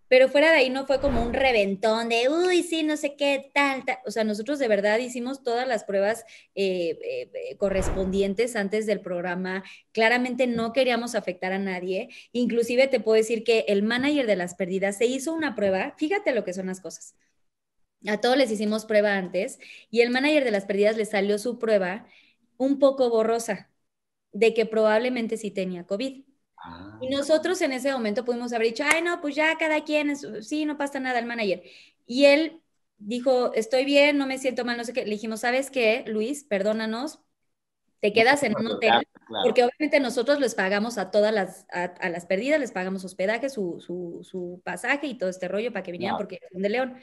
Speaker 2: Pero fuera de ahí no fue como un reventón de, uy, sí, no sé qué, tal, tal. O sea, nosotros de verdad hicimos todas las pruebas eh, eh, eh, correspondientes antes del programa. Claramente no queríamos afectar a nadie. Inclusive te puedo decir que el manager de las pérdidas se hizo una prueba. Fíjate lo que son las cosas. A todos les hicimos prueba antes y el manager de las pérdidas le salió su prueba un poco borrosa de que probablemente sí tenía COVID. Ah. Y nosotros en ese momento pudimos haber dicho, ay, no, pues ya cada quien, sí, no pasa nada, el manager. Y él dijo, estoy bien, no me siento mal, no sé qué. Le dijimos, ¿sabes qué, Luis? Perdónanos, te quedas en un hotel, porque obviamente nosotros les pagamos a todas las, a, las perdidas, les pagamos hospedaje, su, su, pasaje y todo este rollo para que vinieran, porque son de León.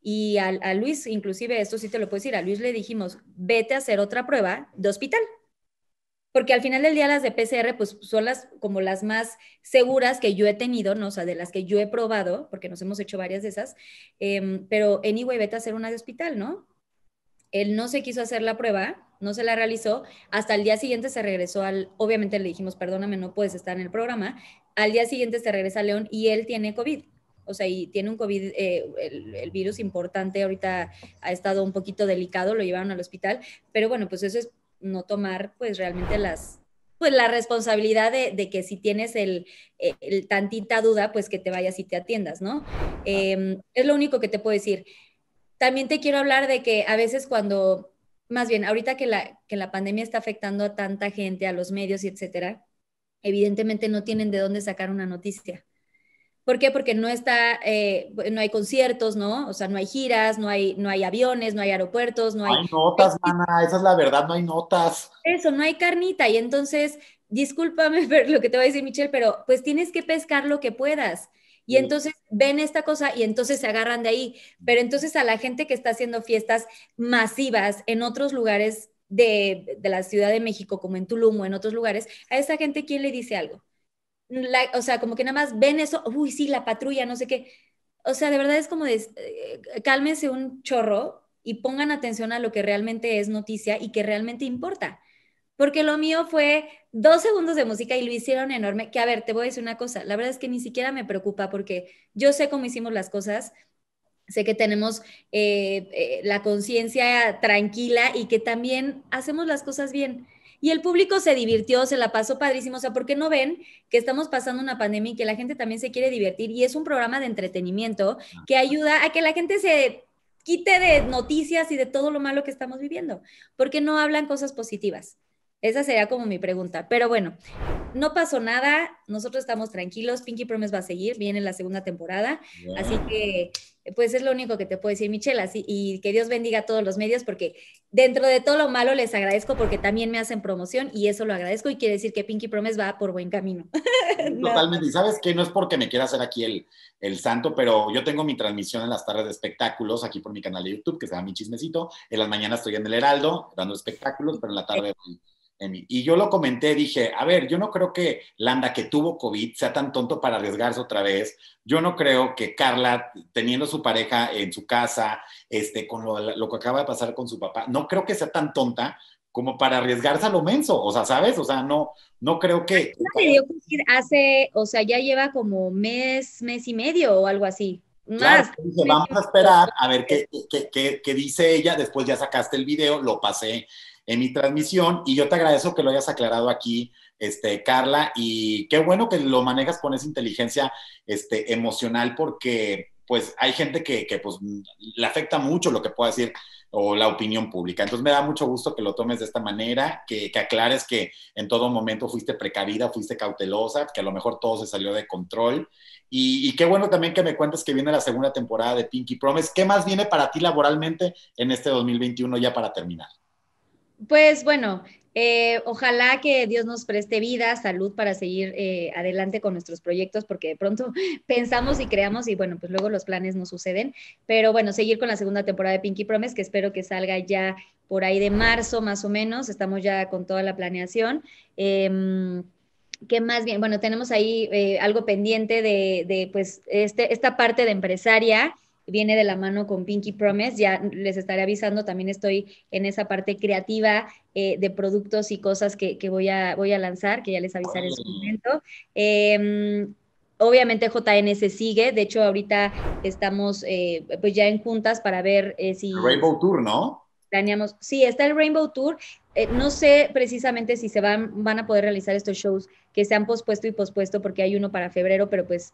Speaker 2: Y a, a, Luis, inclusive, esto sí te lo puedo decir, a Luis le dijimos, vete a hacer otra prueba de hospital porque al final del día las de PCR pues son las como las más seguras que yo he tenido, ¿no? O sea, de las que yo he probado, porque nos hemos hecho varias de esas, eh, pero anyway, vete a hacer una de hospital, ¿no? Él no se quiso hacer la prueba, no se la realizó, hasta el día siguiente se regresó al, obviamente le dijimos, perdóname, no puedes estar en el programa, al día siguiente se regresa a León y él tiene COVID. O sea, y tiene un COVID, eh, el virus importante, ahorita ha estado un poquito delicado, lo llevaron al hospital, pero bueno, pues eso es no tomar pues realmente las, pues la responsabilidad de, de que si tienes el, el, tantita duda, pues que te vayas y te atiendas, ¿no? Em, es lo único que te puedo decir. También te quiero hablar de que a veces cuando, más bien, ahorita que la, que la pandemia está afectando a tanta gente, a los medios y etcétera, evidentemente no tienen de dónde sacar una noticia. ¿Por qué? Porque no está, eh, no hay conciertos, ¿no? O sea, no hay giras, no hay, no hay aviones, no hay aeropuertos, no hay... No hay
Speaker 1: notas, mana, esa es la verdad, no hay notas.
Speaker 2: Eso, no hay carnita. Y entonces, discúlpame [LAUGHS] por lo que te voy a decir, Michelle, pero pues tienes que pescar lo que puedas. Y entonces ven esta cosa y entonces se agarran de ahí. Pero entonces a la gente que está haciendo fiestas masivas en otros lugares de, de la Ciudad de México, como en Tulum o en otros lugares, a esa gente, ¿quién le dice algo? o sea, como que nada más ven eso, uy, sí, la patrulla, no sé qué. O sea, de verdad es como de, eh, cálmense un chorro y pongan atención a lo que realmente es noticia y que realmente importa. Porque lo mío fue dos segundos de música y lo hicieron enorme. Que a ver, te voy a decir una cosa, la verdad es que ni siquiera me preocupa porque yo sé cómo hicimos las cosas, sé que tenemos eh, eh, la conciencia tranquila y que también hacemos las cosas bien. Y el público se divirtió, se la pasó padrísimo. O sea, ¿por qué no ven que estamos pasando una pandemia y que la gente también se quiere divertir? Y es un programa de entretenimiento que ayuda a que la gente se quite de noticias y de todo lo malo que estamos viviendo, porque no hablan cosas positivas. Esa sería como mi pregunta. Pero bueno, no pasó nada, nosotros estamos tranquilos, Pinky Promise va a seguir, viene la segunda temporada, así que pues es lo único que te puedo decir, Michelle, y que Dios bendiga a todos los medios, porque dentro de todo lo malo les agradezco porque también me hacen promoción y eso lo agradezco y quiere decir que Pinky Promes va por buen camino.
Speaker 1: [LAUGHS] Totalmente, y sabes que no es porque me quiera hacer aquí el, santo, pero yo tengo mi transmisión en las tardes de espectáculos aquí por mi canal de YouTube, que se llama Mi Chismecito, en las mañanas estoy en el Heraldo dando espectáculos, pero en la tarde y yo lo comenté, dije, a ver, yo no creo que Landa, que tuvo COVID, sea tan tonto para arriesgarse otra vez. Yo no creo que Carla, teniendo su pareja en su casa, este, con lo, que acaba de pasar con su papá, no creo que sea tan tonta como para arriesgarse a lo menso, o sea, ¿sabes? O sea, no, no creo que...
Speaker 2: hace, o sea, ya lleva como mes, mes y medio o algo así. vamos a esperar
Speaker 1: a ver qué, qué, qué, qué dice ella, después ya sacaste el video, lo pasé en mi transmisión y yo te agradezco que lo hayas aclarado aquí, este, Carla, y qué bueno que lo manejas con esa inteligencia este, emocional porque pues hay gente que, pues, le afecta mucho lo que pueda decir o la opinión pública. Entonces me da mucho gusto que lo tomes de esta manera, que, aclares que en todo momento fuiste precavida, fuiste cautelosa, que a lo mejor todo se salió de control. Y, y qué bueno también que me cuentes que viene la segunda temporada de Pinky Promise. ¿Qué más viene para ti laboralmente en este 2021 ya para terminar?
Speaker 2: Pues bueno, eh, ojalá que Dios nos preste vida, salud para seguir eh, adelante con nuestros proyectos, porque de pronto [LAUGHS] pensamos y creamos y bueno, pues luego los planes no suceden. Pero bueno, seguir con la segunda temporada de Pinky Promise, que espero que salga ya por ahí de marzo más o menos. Estamos ya con toda la planeación. Em, ¿Qué más bien? Bueno, tenemos ahí eh, algo pendiente de, pues este, esta parte de empresaria viene de la mano con Pinky Promise. Ya les estaré avisando, también estoy en esa parte creativa eh, de productos y cosas que, voy, a, voy a lanzar, que ya les avisaré en su momento. Em, obviamente JN se sigue, de hecho ahorita estamos eh, pues ya en juntas para ver eh, si... Rainbow Tour, ¿no? Planeamos. Sí, está el Rainbow Tour. no sé precisamente si se van, van a poder realizar estos shows que se han pospuesto y pospuesto porque hay uno para febrero, pero pues,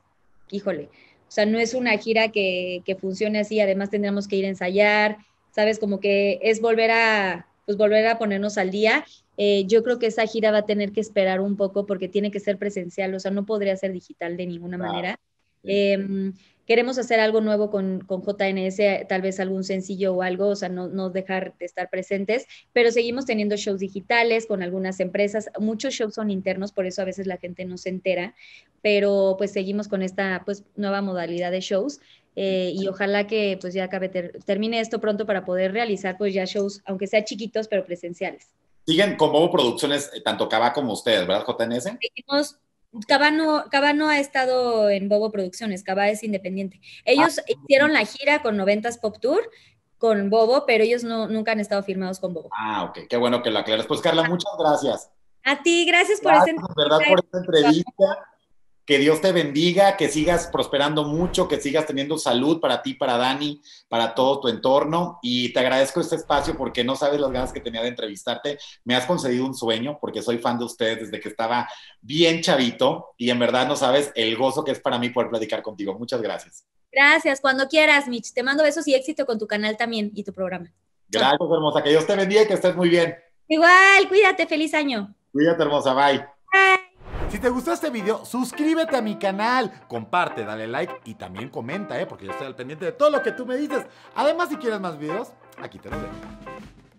Speaker 2: híjole, o sea, no es una gira que, que funcione así, además tendríamos que ir a ensayar, ¿sabes? Como que es volver a, pues volver a ponernos al día. Eh, yo creo que esa gira va a tener que esperar un poco porque tiene que ser presencial, o sea, no podría ser digital de ninguna manera. Em, queremos hacer algo nuevo con, con JNS, tal vez algún sencillo o algo, o sea, no, dejar de estar presentes, pero seguimos teniendo shows digitales con algunas empresas, muchos shows son internos, por eso a veces la gente no se entera, pero pues seguimos con esta pues nueva modalidad de shows. Eh, y ojalá que pues ya acabe termine esto pronto para poder realizar pues ya shows, aunque sea chiquitos, pero presenciales.
Speaker 1: Siguen con Bobo Producciones, eh, tanto Cava como ustedes, ¿verdad, JNS?
Speaker 2: Seguimos Cava no ha estado en Bobo Producciones, Cava es independiente. Ellos ah, hicieron la gira con 90 Pop Tour con Bobo, pero ellos no, nunca han estado firmados con Bobo.
Speaker 1: Ah, ok, qué bueno que lo aclaras. Pues Carla, muchas gracias.
Speaker 2: A ti, gracias por, este
Speaker 1: por esta entrevista que Dios te bendiga, que sigas prosperando mucho, que sigas teniendo salud para ti, para Dani, para todo tu entorno. Y te agradezco este espacio porque no sabes las ganas que tenía de entrevistarte. Me has concedido un sueño porque soy fan de ustedes desde que estaba bien chavito y en verdad no sabes el gozo que es para mí poder platicar contigo. Muchas gracias.
Speaker 2: Gracias, cuando quieras, Mitch. Te mando besos y éxito con tu canal también y tu programa.
Speaker 1: Gracias, hermosa. Que Dios te bendiga y que estés muy bien. Igual, cuídate, feliz año. Cuídate, hermosa. Bye. Si te gustó este video, suscríbete a mi canal, comparte, dale like y también comenta, ¿eh? porque yo estoy al pendiente de todo lo que tú me dices. Además, si quieres más videos, aquí te los dejo.